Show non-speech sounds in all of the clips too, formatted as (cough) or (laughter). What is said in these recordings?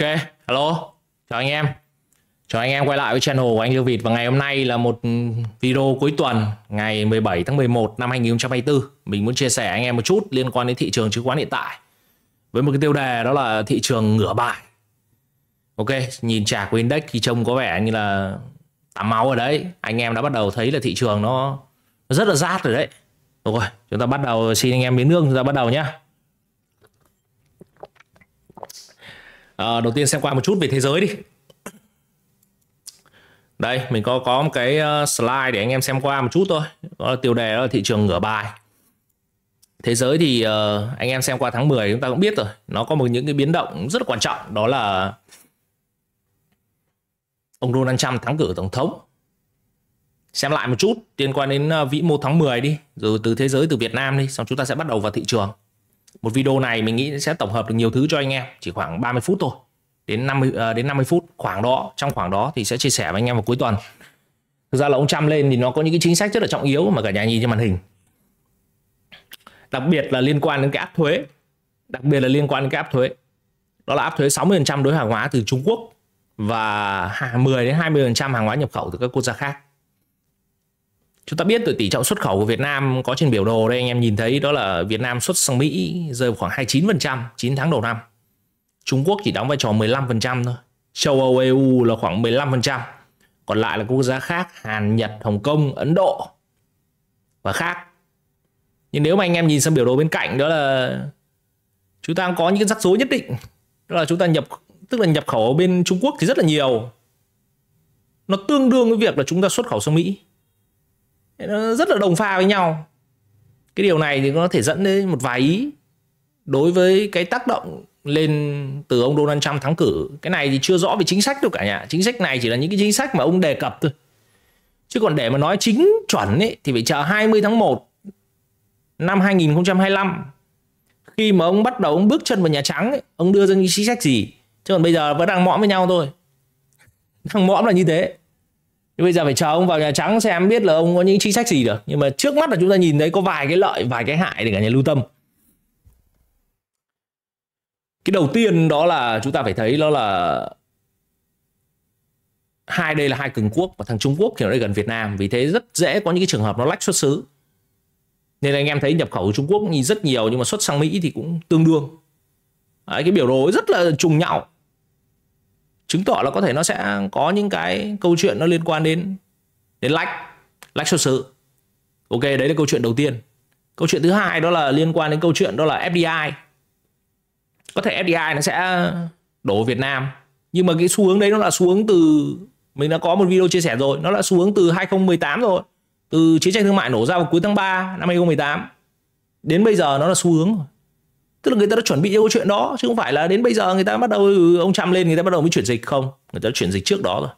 Ok, alo, chào anh em Chào anh em quay lại với channel của anh Lưu Vịt Và ngày hôm nay là một video cuối tuần Ngày 17 tháng 11 năm 2024 Mình muốn chia sẻ anh em một chút liên quan đến thị trường chứng khoán hiện tại Với một cái tiêu đề đó là thị trường ngửa bài Ok, nhìn trả của index thì trông có vẻ như là tắm máu ở đấy Anh em đã bắt đầu thấy là thị trường nó, nó rất là rát rồi đấy Được rồi, chúng ta bắt đầu xin anh em miếng nước chúng ta bắt đầu nhé. à, đầu tiên xem qua một chút về thế giới đi đây mình có có một cái ờ, slide để anh em xem qua một chút thôi đó là tiêu đề đó là thị trường ngửa bài thế giới thì uh, anh em xem qua tháng 10 chúng ta cũng biết rồi nó có một những cái biến động rất là quan trọng đó là ông Donald Trump thắng cử tổng thống xem lại một chút liên quan đến vĩ mô tháng 10 đi rồi từ thế giới từ Việt Nam đi xong chúng ta sẽ bắt đầu vào thị trường một video này mình nghĩ sẽ tổng hợp được nhiều thứ cho anh em chỉ khoảng 30 phút thôi đến 50 uh, ờ, đến 50 phút khoảng đó trong khoảng đó thì sẽ chia sẻ với anh em vào cuối tuần thực ra là ông Trump lên thì nó có những cái chính sách rất là trọng yếu mà cả nhà nhìn trên màn hình đặc biệt là liên quan đến cái áp thuế đặc biệt là liên quan đến cái áp thuế đó là áp thuế 60% đối hàng hóa từ Trung Quốc và 10 đến 20% hàng hóa nhập khẩu từ các quốc gia khác chúng ta biết từ tỷ trọng xuất khẩu của Việt Nam có trên biểu đồ đây anh em nhìn thấy đó là Việt Nam xuất sang Mỹ rơi vào khoảng 29% 9 tháng đầu năm. Trung Quốc chỉ đóng vai trò 15% thôi. Châu Âu EU là khoảng 15%. Còn lại là quốc gia khác Hàn, Nhật, Hồng Kông, Ấn Độ và khác. Nhưng nếu mà anh em nhìn sang biểu đồ bên cạnh đó là chúng ta có những cái rắc rối nhất định. Đó là chúng ta nhập tức là nhập khẩu ở bên Trung Quốc thì rất là nhiều. Nó tương đương với việc là chúng ta xuất khẩu sang Mỹ nó rất là đồng pha với nhau cái điều này thì có thể dẫn đến một vài ý đối với cái tác động lên từ ông Donald Trump thắng cử cái này thì chưa rõ về chính sách đâu cả nhà chính sách này chỉ là những cái chính sách mà ông đề cập thôi chứ còn để mà nói chính chuẩn ấy, thì phải chờ 20 tháng 1 năm 2025 khi mà ông bắt đầu ông bước chân vào Nhà Trắng ấy, ông đưa ra những chính sách gì chứ còn bây giờ vẫn đang mõm với nhau thôi đang mõm là như thế nhưng bây giờ phải chờ ông vào nhà trắng xem biết là ông có những chính sách gì được nhưng mà trước mắt là chúng ta nhìn thấy có vài cái lợi vài cái hại để cả nhà lưu tâm cái đầu tiên đó là chúng ta phải thấy đó là hai đây là hai cường quốc và thằng Trung Quốc thì nó gần Việt Nam vì thế rất dễ có những cái trường hợp nó lách xuất xứ nên anh em thấy nhập khẩu của Trung Quốc nhìn rất nhiều nhưng mà xuất sang Mỹ thì cũng tương đương Đấy, cái biểu đồ rất là trùng nhau chứng tỏ là có thể nó sẽ có những cái câu chuyện nó liên quan đến đến lách lách xuất xứ, ok đấy là câu chuyện đầu tiên câu chuyện thứ hai đó là liên quan đến câu chuyện đó là fdi có thể fdi nó sẽ đổ việt nam nhưng mà cái xu hướng đấy nó là xu hướng từ mình đã có một video chia sẻ rồi nó là xu hướng từ 2018 rồi từ chiến tranh thương mại nổ ra vào cuối tháng 3 năm 2018 đến bây giờ nó là xu hướng rồi tức là người ta đã chuẩn bị cho câu chuyện đó chứ không phải là đến bây giờ người ta bắt đầu ừ, ông Trump lên người ta bắt đầu mới chuyển dịch không người ta chuyển dịch trước đó rồi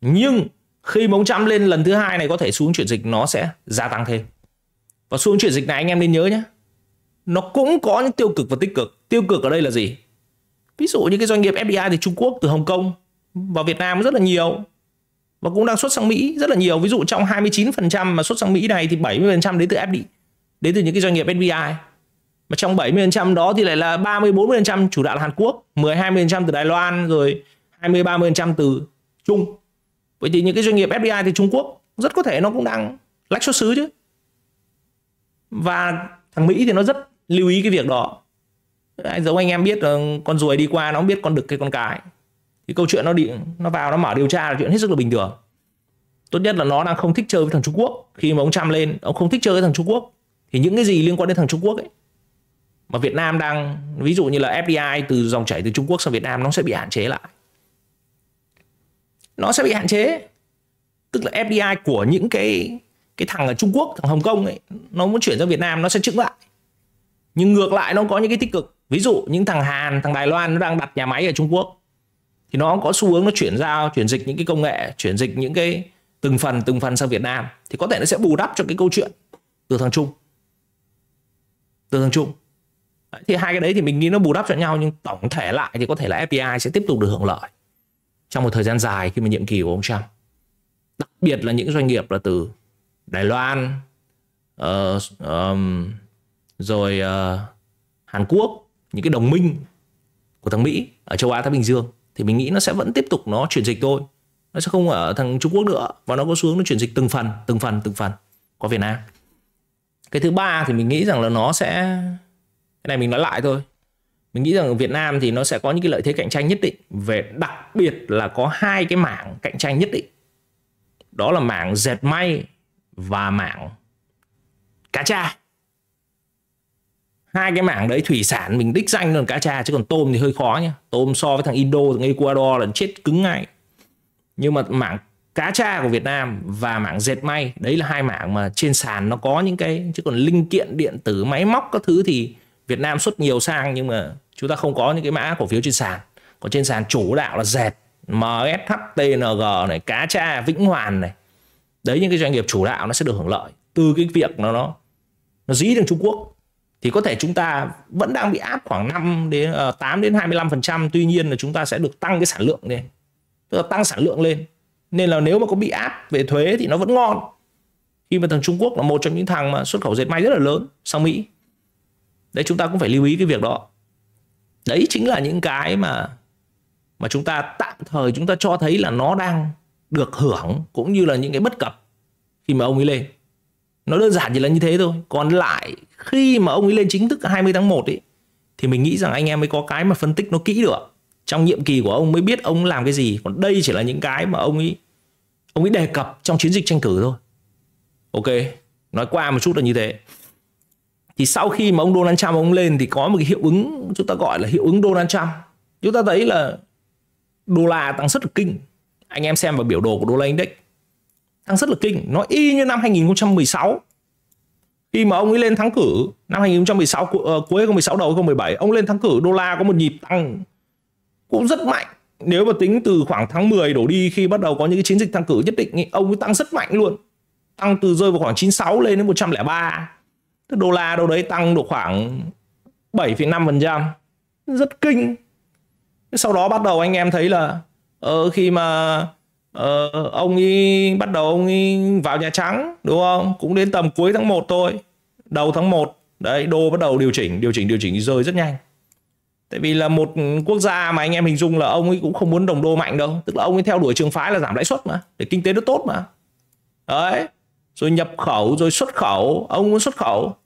nhưng khi mà ông Trump lên lần thứ hai này có thể xuống chuyển dịch nó sẽ gia tăng thêm và xuống chuyển dịch này anh em nên nhớ nhé nó cũng có những tiêu cực và tích cực tiêu cực ở đây là gì ví dụ như cái doanh nghiệp FDI thì Trung Quốc từ Hồng Kông vào Việt Nam rất là nhiều và cũng đang xuất sang Mỹ rất là nhiều ví dụ trong 29% mà xuất sang Mỹ này thì 70% đến từ FDI đến từ những cái doanh nghiệp FDI mà trong 70% đó thì lại là 30 40% chủ đạo là Hàn Quốc, 10 20% từ Đài Loan rồi 20 30% từ Trung. Vậy thì những cái doanh nghiệp FDI từ Trung Quốc rất có thể nó cũng đang lách xuất xứ chứ. Và thằng Mỹ thì nó rất lưu ý cái việc đó. Đấy, giống anh em biết con ruồi đi qua nó không biết con đực cái con cái. Thì câu chuyện nó đi nó vào nó mở điều tra là chuyện hết sức là bình thường. Tốt nhất là nó đang không thích chơi với thằng Trung Quốc. Khi mà ông Trump lên, ông không thích chơi với thằng Trung Quốc thì những cái gì liên quan đến thằng Trung Quốc ấy mà Việt Nam đang ví dụ như là FDI từ dòng chảy từ Trung Quốc sang Việt Nam nó sẽ bị hạn chế lại nó sẽ bị hạn chế tức là FDI của những cái cái thằng ở Trung Quốc thằng Hồng Kông ấy nó muốn chuyển sang Việt Nam nó sẽ chững lại nhưng ngược lại nó có những cái tích cực ví dụ những thằng Hàn thằng Đài Loan nó đang đặt nhà máy ở Trung Quốc thì nó có xu hướng nó chuyển giao chuyển dịch những cái công nghệ chuyển dịch những cái từng phần từng phần sang Việt Nam thì có thể nó sẽ bù đắp cho cái câu chuyện từ thằng Trung từ thằng Trung thì hai cái đấy thì mình nghĩ nó bù đắp cho nhau nhưng tổng thể lại thì có thể là FDI sẽ tiếp tục được hưởng lợi trong một thời gian dài khi mà nhiệm kỳ của ông Trump đặc biệt là những doanh nghiệp là từ Đài Loan uh, um, rồi uh, Hàn Quốc những cái đồng minh của thằng Mỹ ở châu Á Thái Bình Dương thì mình nghĩ nó sẽ vẫn tiếp tục nó chuyển dịch thôi nó sẽ không ở thằng Trung Quốc nữa và nó có xuống nó chuyển dịch từng phần từng phần từng phần qua Việt Nam cái thứ ba thì mình nghĩ rằng là nó sẽ cái này mình nói lại thôi mình nghĩ rằng ở Việt Nam thì nó sẽ có những cái lợi thế cạnh tranh nhất định về đặc biệt là có hai cái mảng cạnh tranh nhất định đó là mảng dệt may và mảng cá tra hai cái mảng đấy thủy sản mình đích danh luôn cá tra chứ còn tôm thì hơi khó nhá tôm so với thằng Indo thằng Ecuador là chết cứng ngay nhưng mà mảng cá tra của Việt Nam và mảng dệt may đấy là hai mảng mà trên sàn nó có những cái chứ còn linh kiện điện tử máy móc các thứ thì Việt Nam xuất nhiều sang nhưng mà chúng ta không có những cái mã cổ phiếu trên sàn còn trên sàn chủ đạo là dệt MSHTNG này cá cha, Vĩnh Hoàn này đấy những cái doanh nghiệp chủ đạo nó sẽ được hưởng lợi từ cái việc nó nó nó dí đến Trung Quốc thì có thể chúng ta vẫn đang bị áp khoảng 5 đến 8 ờ, đến 25% tuy nhiên là chúng ta sẽ được tăng cái sản lượng lên tức là tăng sản lượng lên nên là nếu mà có bị áp về thuế thì nó vẫn ngon khi mà thằng Trung Quốc là một trong những thằng mà xuất khẩu dệt may rất là lớn sang Mỹ đấy chúng ta cũng phải lưu ý cái việc đó đấy chính là những cái mà mà chúng ta tạm thời chúng ta cho thấy là nó đang được hưởng cũng như là những cái bất cập khi mà ông ấy lên nó đơn giản chỉ là như thế thôi còn lại khi mà ông ấy lên chính thức 20 tháng 1 ấy thì mình nghĩ rằng anh em mới có cái mà phân tích nó kỹ được trong nhiệm kỳ của ông mới biết ông làm cái gì còn đây chỉ là những cái mà ông ấy ông ấy đề cập trong chiến dịch tranh cử thôi ok nói qua một chút là như thế thì sau khi mà ông Donald Trump ông lên thì có một cái hiệu ứng chúng ta gọi là hiệu ứng Donald Trump chúng ta thấy là đô la tăng rất là kinh anh em xem vào biểu đồ của đô la index tăng rất là kinh nó y như năm 2016 khi mà ông ấy lên thắng cử năm 2016 uh, ờ, cuối 2016 đầu 2017 ông lên thắng cử đô la có một nhịp tăng cũng rất mạnh nếu mà tính từ khoảng tháng 10 đổ đi khi bắt đầu có những cái chiến dịch thăng cử nhất định ông ấy tăng rất mạnh luôn tăng từ rơi vào khoảng 96 lên đến 103 Tức đô la đâu đấy tăng được khoảng 7,5%. Rất kinh. Sau đó bắt đầu anh em thấy là uh, khi mà uh, ông ấy bắt đầu ông ấy vào Nhà Trắng đúng không? Cũng đến tầm cuối tháng 1 thôi. Đầu tháng 1 đấy đô bắt đầu điều chỉnh, điều chỉnh, điều chỉnh rơi rất nhanh. Tại vì là một quốc gia mà anh em hình dung là ông ấy cũng không muốn đồng đô mạnh đâu. Tức là ông ấy theo đuổi trường phái là giảm lãi suất mà. Để kinh tế nó tốt mà. Đấy rồi nhập khẩu rồi xuất khẩu ông muốn xuất khẩu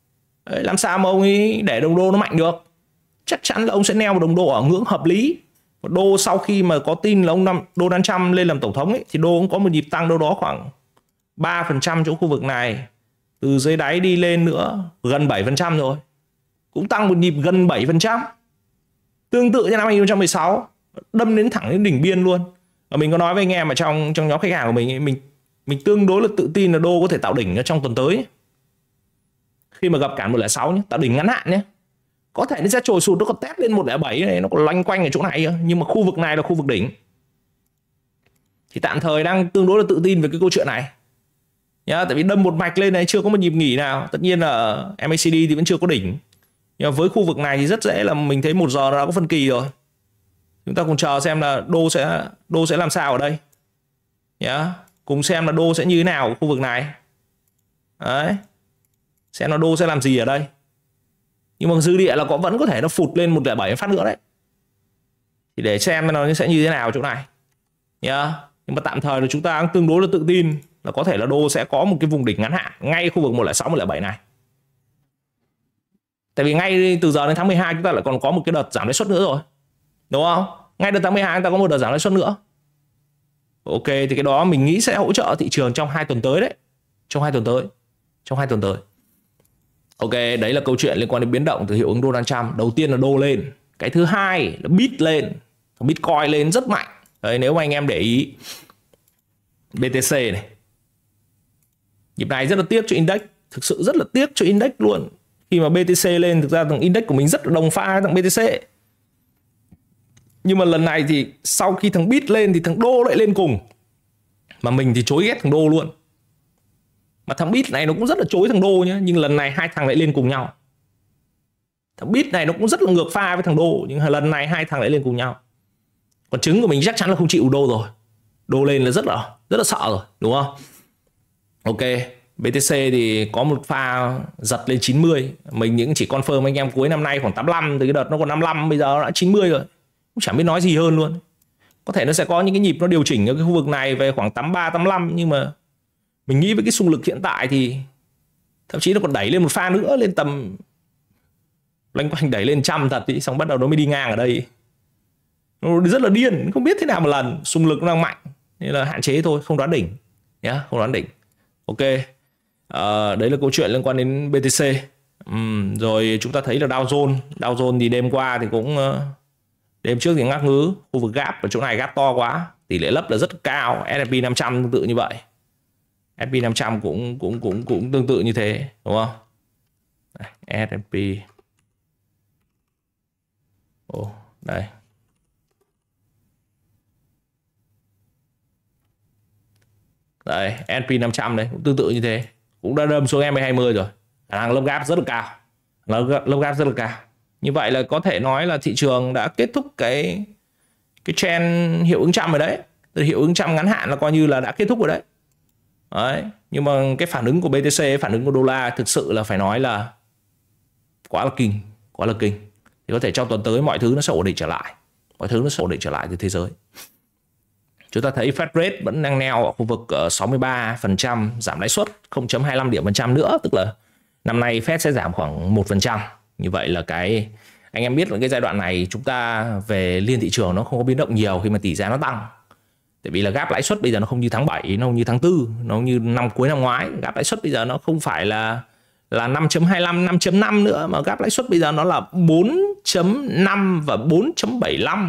Đấy, làm sao mà ông ấy để đồng đô nó mạnh được chắc chắn là ông sẽ neo đồng đô ở ngưỡng hợp lý và đô sau khi mà có tin là ông Donald Trump lên làm tổng thống ấy, thì đô cũng có một nhịp tăng đâu đó khoảng 3% chỗ khu vực này từ dưới đáy đi lên nữa gần 7% rồi cũng tăng một nhịp gần 7% tương tự như năm 2016 đâm đến thẳng đến đỉnh biên luôn và mình có nói với anh em mà trong trong nhóm khách hàng của mình mình mình tương đối là tự tin là đô có thể tạo đỉnh trong tuần tới khi mà gặp cản 106 nhé tạo đỉnh ngắn hạn nhé có thể nó sẽ trồi sụt nó còn test lên 107 này nó còn loanh quanh ở chỗ này nhưng mà khu vực này là khu vực đỉnh thì tạm thời đang tương đối là tự tin về cái câu chuyện này nhá tại vì đâm một mạch lên này chưa có một nhịp nghỉ nào tất nhiên là MACD thì vẫn chưa có đỉnh nhưng mà với khu vực này thì rất dễ là mình thấy một giờ nó đã có phân kỳ rồi chúng ta cùng chờ xem là đô sẽ đô sẽ làm sao ở đây nhá cùng xem là đô sẽ như thế nào ở khu vực này đấy xem là đô sẽ làm gì ở đây nhưng mà dư địa là có vẫn có thể nó phụt lên một lẻ bảy phát nữa đấy thì để xem nó sẽ như thế nào chỗ này nhá yeah. nhưng mà tạm thời là chúng ta cũng tương đối là tự tin là có thể là đô sẽ có một cái vùng đỉnh ngắn hạn ngay khu vực 106 107 này tại vì ngay từ giờ đến tháng 12 chúng ta lại còn có một cái đợt giảm lãi suất nữa rồi đúng không ngay đợt tháng 12 chúng ta có một đợt giảm lãi suất nữa ok thì cái đó mình nghĩ sẽ hỗ trợ thị trường trong hai tuần tới đấy trong hai tuần tới trong hai tuần tới ok đấy là câu chuyện liên quan đến biến động từ hiệu ứng Donald Trump đầu tiên là đô lên cái thứ hai là bit lên bitcoin lên rất mạnh đấy nếu mà anh em để ý BTC này nhịp này rất là tiếc cho index thực sự rất là tiếc cho index luôn khi mà BTC lên thực ra thằng index của mình rất là đồng pha thằng BTC nhưng mà lần này thì sau khi thằng bit lên thì thằng đô lại lên cùng mà mình thì chối ghét thằng đô luôn mà thằng bit này nó cũng rất là chối thằng đô nhá nhưng lần này hai thằng lại lên cùng nhau thằng bit này nó cũng rất là ngược pha với thằng đô nhưng lần này hai thằng lại lên cùng nhau còn trứng của mình chắc chắn là không chịu đô rồi đô lên là rất là rất là sợ rồi đúng không ok BTC thì có một pha giật lên 90 Mình những chỉ confirm anh em cuối năm nay khoảng 85 Từ cái đợt nó còn 55 Bây giờ nó đã 90 rồi cũng chẳng biết nói gì hơn luôn có thể nó sẽ có những cái nhịp nó điều chỉnh ở cái khu vực này về khoảng 83 85 nhưng mà mình nghĩ với cái xung lực hiện tại thì thậm chí nó còn đẩy lên một pha nữa lên tầm loanh quanh đẩy lên trăm thật thì xong bắt đầu nó mới đi ngang ở đây nó rất là điên không biết thế nào một lần xung lực nó đang mạnh nên là hạn chế thôi không đoán đỉnh nhá yeah, không đoán đỉnh ok à, đấy là câu chuyện liên quan đến BTC uhm, rồi chúng ta thấy là Dow Jones Dow Jones thì đêm qua thì cũng ờ, Đêm trước thì ngắc ngứ, khu vực gap ở chỗ này gap to quá, tỷ lệ lấp là rất cao, S&P 500 tương tự như vậy. S&P 500 cũng cũng cũng cũng tương tự như thế, đúng không? S&P Ồ, đây, đây. Đấy, S&P 500 đấy, cũng tương tự như thế. Cũng đã đâm xuống MA20 rồi. Khả năng lớp gap rất là cao. Lớp, lớp gap rất là cao như vậy là có thể nói là thị trường đã kết thúc cái cái trend hiệu ứng chậm rồi đấy từ hiệu ứng chậm ngắn hạn là coi như là đã kết thúc rồi đấy đấy nhưng mà cái phản ứng của BTC phản ứng của đô la thực sự là phải nói là quá là kinh quá là kinh thì có thể trong tuần tới mọi thứ nó sẽ ổn định trở lại mọi thứ nó sẽ ổn định trở lại từ thế giới chúng ta thấy Fed rate vẫn đang neo ở khu vực 63% ờ, giảm lãi suất 0.25 điểm phần trăm nữa tức là năm nay Fed sẽ giảm khoảng 1% như vậy là cái anh em biết là cái giai đoạn này chúng ta về liên thị trường nó không có biến động nhiều khi mà tỷ giá nó tăng tại vì là gáp lãi suất bây giờ nó không như tháng 7 nó không như tháng 4 nó không như năm cuối năm ngoái gáp lãi suất bây giờ nó không phải là là 5.25 5.5 nữa mà gáp lãi suất bây giờ nó là 4.5 và 4.75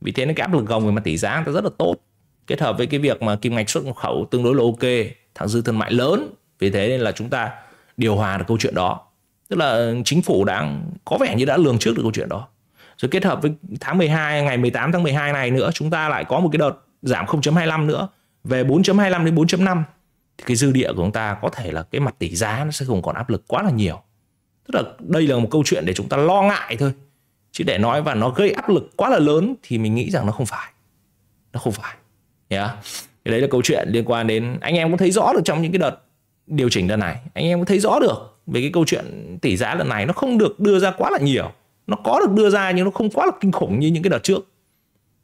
vì thế nó gáp lực gồng về mặt tỷ giá nó rất là tốt kết hợp với cái việc mà kim ngạch xuất khẩu tương đối là ok thẳng dư thương mại lớn vì thế nên là chúng ta điều hòa được câu chuyện đó tức là chính phủ đã có vẻ như đã lường trước được câu chuyện đó rồi kết hợp với tháng 12 ngày 18 tháng 12 này nữa chúng ta lại có một cái đợt giảm 0.25 nữa về 4.25 đến 4.5 thì cái dư địa của chúng ta có thể là cái mặt tỷ giá nó sẽ không còn áp lực quá là nhiều tức là đây là một câu chuyện để chúng ta lo ngại thôi chứ để nói và nó gây áp lực quá là lớn thì mình nghĩ rằng nó không phải nó không phải yeah. thì đấy là câu chuyện liên quan đến anh em cũng thấy rõ được trong những cái đợt điều chỉnh đợt này anh em cũng thấy rõ được về cái câu chuyện tỷ giá lần này nó không được đưa ra quá là nhiều nó có được đưa ra nhưng nó không quá là kinh khủng như những cái đợt trước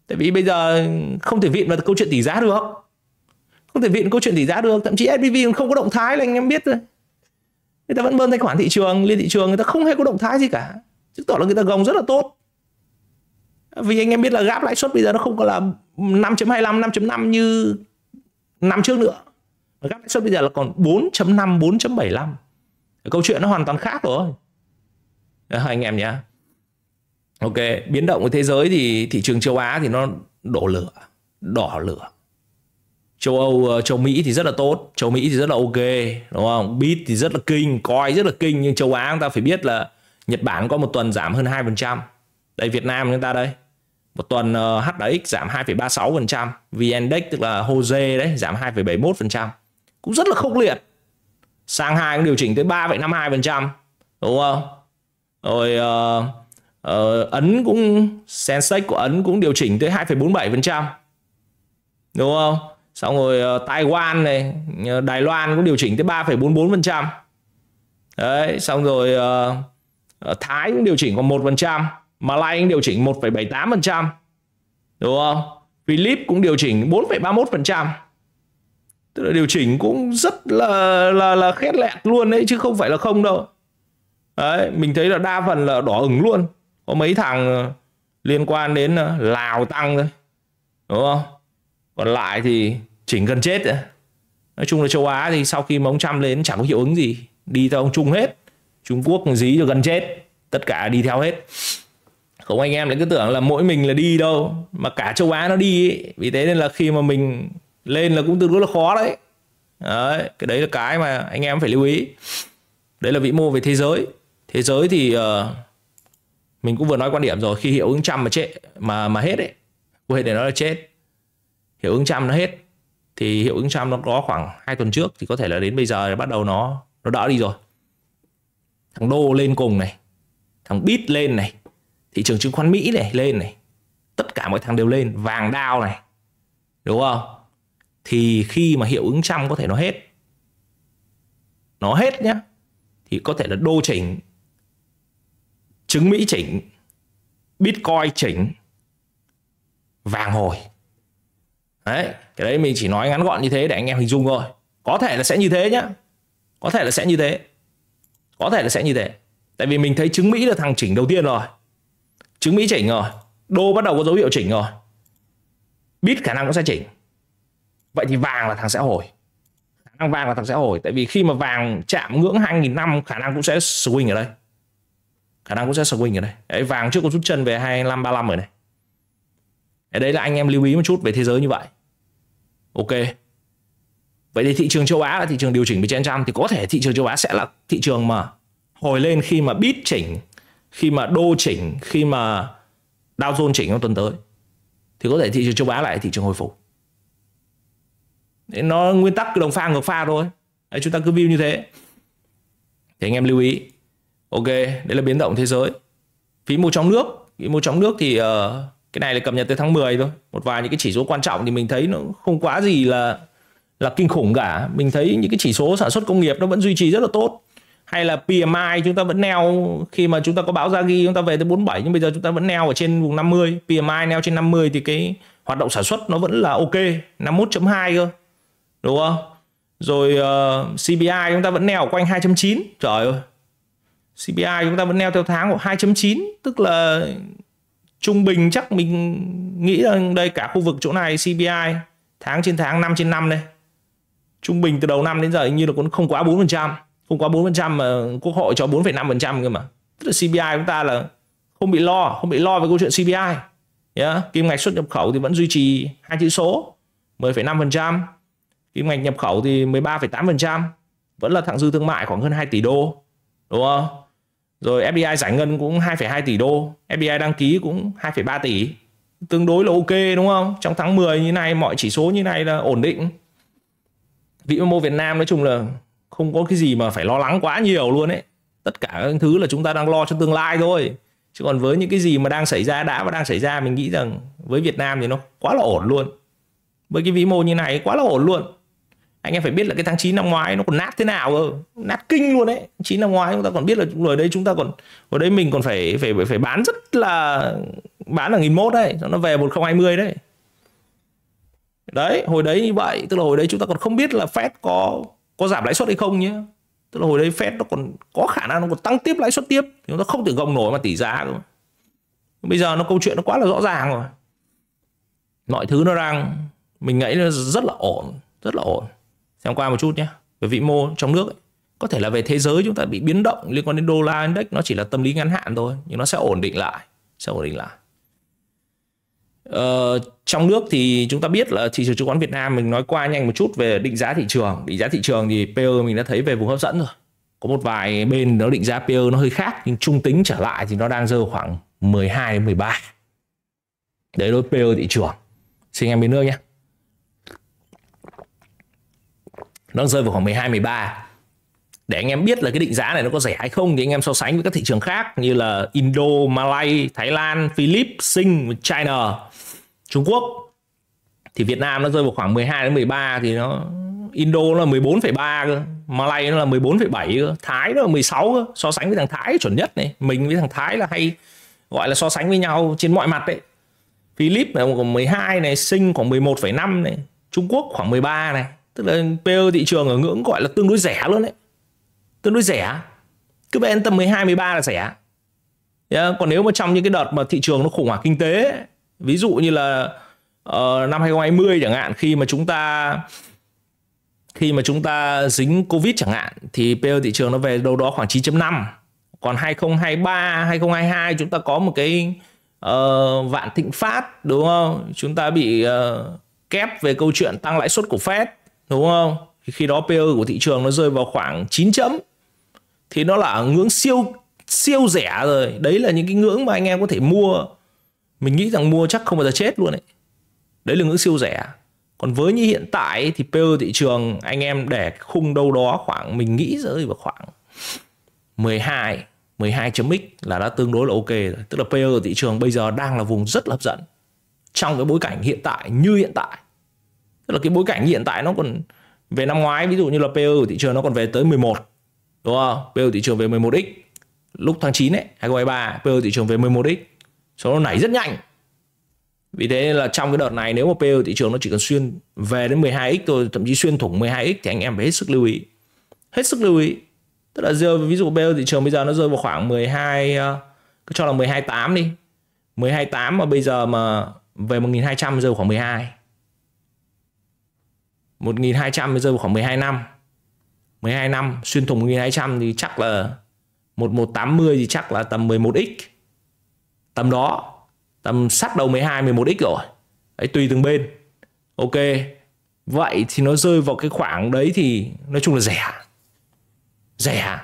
tại vì bây giờ không thể vịn vào câu chuyện tỷ giá được không thể vịn câu chuyện tỷ giá được thậm chí SPV không có động thái là anh em biết rồi người ta vẫn bơm thanh khoản thị trường liên thị trường người ta không hề có động thái gì cả chứng tỏ là người ta gồng rất là tốt vì anh em biết là gáp lãi suất bây giờ nó không còn là 5.25 5.5 như năm trước nữa gáp lãi suất bây giờ là còn 4.5 4.75 câu chuyện nó hoàn toàn khác rồi Đó, anh em nhé ok biến động của thế giới thì thị trường châu Á thì nó đổ lửa đỏ lửa châu Âu ờ, châu Mỹ thì rất là tốt châu Mỹ thì rất là ok đúng không bit thì rất là kinh coi rất là kinh nhưng châu Á chúng ta phải biết là Nhật Bản có một tuần giảm hơn 2% đây Việt Nam chúng ta đây một tuần ờ, HDX giảm 2,36%, VN-Index tức là HOSE đấy giảm 2,71%. Cũng rất là khốc liệt sang hai cũng điều chỉnh tới 3,52% đúng không rồi uh, uh, ấn cũng Sensex của ấn cũng điều chỉnh tới 2,47% đúng không xong rồi uh, Taiwan này Đài Loan cũng điều chỉnh tới 3,44% đấy xong rồi uh, Thái cũng điều chỉnh còn 1% Malay cũng điều chỉnh 1,78% đúng không Philip cũng điều chỉnh 4,31% tức là điều chỉnh cũng rất là là là khét lẹt luôn đấy chứ không phải là không đâu đấy mình thấy là đa phần là đỏ ửng luôn có mấy thằng ờ, liên quan đến ờ, lào tăng thôi đúng không còn lại thì chỉnh gần chết đấy. nói chung là châu á thì sau khi mà ông trump lên chẳng có hiệu ứng gì đi theo ông trung hết trung quốc dí cho gần chết tất cả đi theo hết không anh em lại cứ tưởng là mỗi mình là đi đâu mà cả châu á nó đi ấy. vì thế nên là khi mà mình lên là cũng tương đối là khó đấy đấy cái đấy là cái mà anh em phải lưu ý đấy là vĩ mô về thế giới thế giới thì uh, mình cũng vừa nói quan điểm rồi khi hiệu ứng trăm mà chết mà mà hết đấy quên để nói là chết hiệu ứng trăm nó hết thì hiệu ứng trăm nó có khoảng hai tuần trước thì có thể là đến bây giờ bắt đầu nó nó đỡ đi rồi thằng đô lên cùng này thằng bit lên này thị trường chứng khoán mỹ này lên này tất cả mọi thằng đều lên vàng đao này đúng không thì khi mà hiệu ứng trăm có thể nó hết nó hết nhá thì có thể là đô chỉnh chứng mỹ chỉnh bitcoin chỉnh vàng hồi đấy cái đấy mình chỉ nói ngắn gọn như thế để anh em hình dung thôi có thể là sẽ như thế nhá có thể là sẽ như thế có thể là sẽ như thế tại vì mình thấy chứng mỹ là thằng chỉnh đầu tiên rồi chứng mỹ chỉnh rồi đô bắt đầu có dấu hiệu chỉnh rồi bit khả năng cũng sẽ chỉnh vậy thì vàng là thằng sẽ hồi khả năng vàng là thằng sẽ hồi tại vì khi mà vàng chạm ngưỡng 2.000 năm khả năng cũng sẽ swing ở đây khả năng cũng sẽ swing ở đây đấy, vàng trước có rút chân về 25 35 rồi này đấy, đấy là anh em lưu ý một chút về thế giới như vậy ok vậy thì thị trường châu Á là thị trường điều chỉnh về trên trăm thì có thể thị trường châu Á sẽ là thị trường mà hồi lên khi mà bit chỉnh khi mà đô chỉnh khi mà Dow Jones chỉnh trong tuần tới thì có thể thị trường châu Á lại thị trường hồi phục nó nguyên tắc đồng pha ngược pha thôi đấy, chúng ta cứ view như thế thì anh em lưu ý ok đấy là biến động thế giới phí mua trong nước phí mô trong nước thì uh, cái này là cập nhật tới tháng 10 thôi một vài những cái chỉ số quan trọng thì mình thấy nó không quá gì là là kinh khủng cả mình thấy những cái chỉ số sản xuất công nghiệp nó vẫn duy trì rất là tốt hay là PMI chúng ta vẫn neo khi mà chúng ta có báo ra ghi chúng ta về tới 47 nhưng bây giờ chúng ta vẫn neo ở trên vùng 50 PMI neo trên 50 thì cái hoạt động sản xuất nó vẫn là ok 51.2 cơ đúng không rồi uh, ờ, CPI chúng ta vẫn neo quanh 2.9 trời ơi CPI chúng ta vẫn neo theo tháng của 2.9 tức là trung bình chắc mình nghĩ rằng đây cả khu vực chỗ này CPI tháng trên tháng năm trên năm đây trung bình từ đầu năm đến giờ hình như là cũng không quá 4% không quá 4% mà quốc hội cho 4,5% cơ mà tức là CPI chúng ta là không bị lo không bị lo về câu chuyện CPI yeah. kim ngạch xuất nhập khẩu thì vẫn duy trì hai chữ số 10,5% kim ngạch nhập khẩu thì 13,8% vẫn là thặng dư thương mại khoảng hơn 2 tỷ đô đúng không rồi FDI giải ngân cũng 2,2 tỷ đô FDI đăng ký cũng 2,3 tỷ tương đối là ok đúng không trong tháng 10 như này mọi chỉ số như này là ổn định vĩ mô Việt Nam nói chung là không có cái gì mà phải lo lắng quá nhiều luôn ấy tất cả những thứ là chúng ta đang lo cho tương lai thôi chứ còn với những cái gì mà đang xảy ra đã và đang xảy ra mình nghĩ rằng với Việt Nam thì nó quá là ổn luôn với cái vĩ mô như này quá là ổn luôn anh em phải biết là cái tháng 9 năm ngoái nó còn nát thế nào cơ nát kinh luôn đấy 9 năm ngoái chúng ta còn biết là chúng ở đây chúng ta còn ở đây mình còn phải phải phải, bán rất là bán là nghìn mốt đấy nó về một không hai mươi đấy đấy hồi đấy như vậy tức là hồi đấy chúng ta còn không biết là Fed có có giảm lãi suất hay không nhé tức là hồi đấy Fed nó còn có khả năng nó còn tăng tiếp lãi suất tiếp chúng ta không thể gồng nổi mà tỷ giá luôn bây giờ nó câu chuyện nó quá là rõ ràng rồi mọi thứ nó đang mình nghĩ nó rất là ổn rất là ổn xem qua một chút nhé về vĩ mô trong nước ấy. có thể là về thế giới chúng ta bị biến động liên quan đến đô la index nó chỉ là tâm lý ngắn hạn thôi nhưng nó sẽ ổn định lại sẽ ổn định lại Ờ, trong nước thì chúng ta biết là thị trường chứng khoán Việt Nam mình nói qua nhanh một chút về định giá thị trường định giá thị trường thì PE mình đã thấy về vùng hấp dẫn rồi có một vài bên nó định giá PE nó hơi khác nhưng trung tính trở lại thì nó đang rơi khoảng 12 đến 13 đấy đối PE thị trường xin em bên nước nhé nó rơi vào khoảng 12 13 để anh em biết là cái định giá này nó có rẻ hay không thì anh em so sánh với các thị trường khác như là Indo, Malay, Thái Lan, Philippines, Sing, China, Trung Quốc. Thì Việt Nam nó rơi vào khoảng 12 đến 13 thì nó Indo nó là 14,3 cơ, Malay nó là 14,7 cơ, Thái nó là 16 cơ, so sánh với thằng Thái chuẩn nhất này, mình với thằng Thái là hay gọi là so sánh với nhau trên mọi mặt đấy. Philippines là khoảng 12 này, Sing khoảng 11,5 này, Trung Quốc khoảng 13 này, tức là PE thị trường ở ngưỡng gọi là tương đối rẻ luôn đấy tương đối rẻ cứ bên tầm 12 13 là rẻ yeah. còn nếu mà trong những cái đợt mà thị trường nó khủng hoảng kinh tế ví dụ như là uh, năm 2020 chẳng hạn khi mà chúng ta khi mà chúng ta dính Covid chẳng hạn thì PE thị trường nó về đâu đó khoảng 9.5 còn 2023 2022 chúng ta có một cái uh, vạn thịnh phát đúng không chúng ta bị uh, kép về câu chuyện tăng lãi suất của Fed đúng không khi đó PE của thị trường nó rơi vào khoảng 9 chấm thì nó là ở ngưỡng siêu siêu rẻ rồi đấy là những cái ngưỡng mà anh em có thể mua mình nghĩ rằng mua chắc không bao giờ chết luôn đấy đấy là ngưỡng siêu rẻ còn với như hiện tại thì PE thị trường anh em để khung đâu đó khoảng mình nghĩ rơi vào khoảng 12 12.x là đã tương đối là ok rồi. Tức là PE thị trường bây giờ đang là vùng rất là hấp dẫn trong cái bối cảnh hiện tại như hiện tại tức là cái bối cảnh hiện tại nó còn về năm ngoái ví dụ như là PE của thị trường nó còn về tới 11 đúng không PE thị trường về 11x lúc tháng 9 ấy 2023 PE thị trường về 11x số nó nảy rất nhanh vì thế là trong cái đợt này nếu mà PE thị trường nó chỉ cần xuyên về đến 12x thôi thậm chí xuyên thủng 12x thì anh em phải hết sức lưu ý hết sức lưu ý tức là giờ ví dụ PE thị trường bây giờ nó rơi vào khoảng 12 ờ, cứ cho là 128 đi 128 mà bây giờ mà về 1200 rơi khoảng 12 1200 bây giờ khoảng 12 năm 12 năm xuyên thủng 1200 thì chắc là 1180 thì chắc là tầm 11x tầm đó tầm sát đầu 12 11x rồi đấy tùy từng bên ok vậy thì nó rơi vào cái khoảng đấy thì nói chung là rẻ rẻ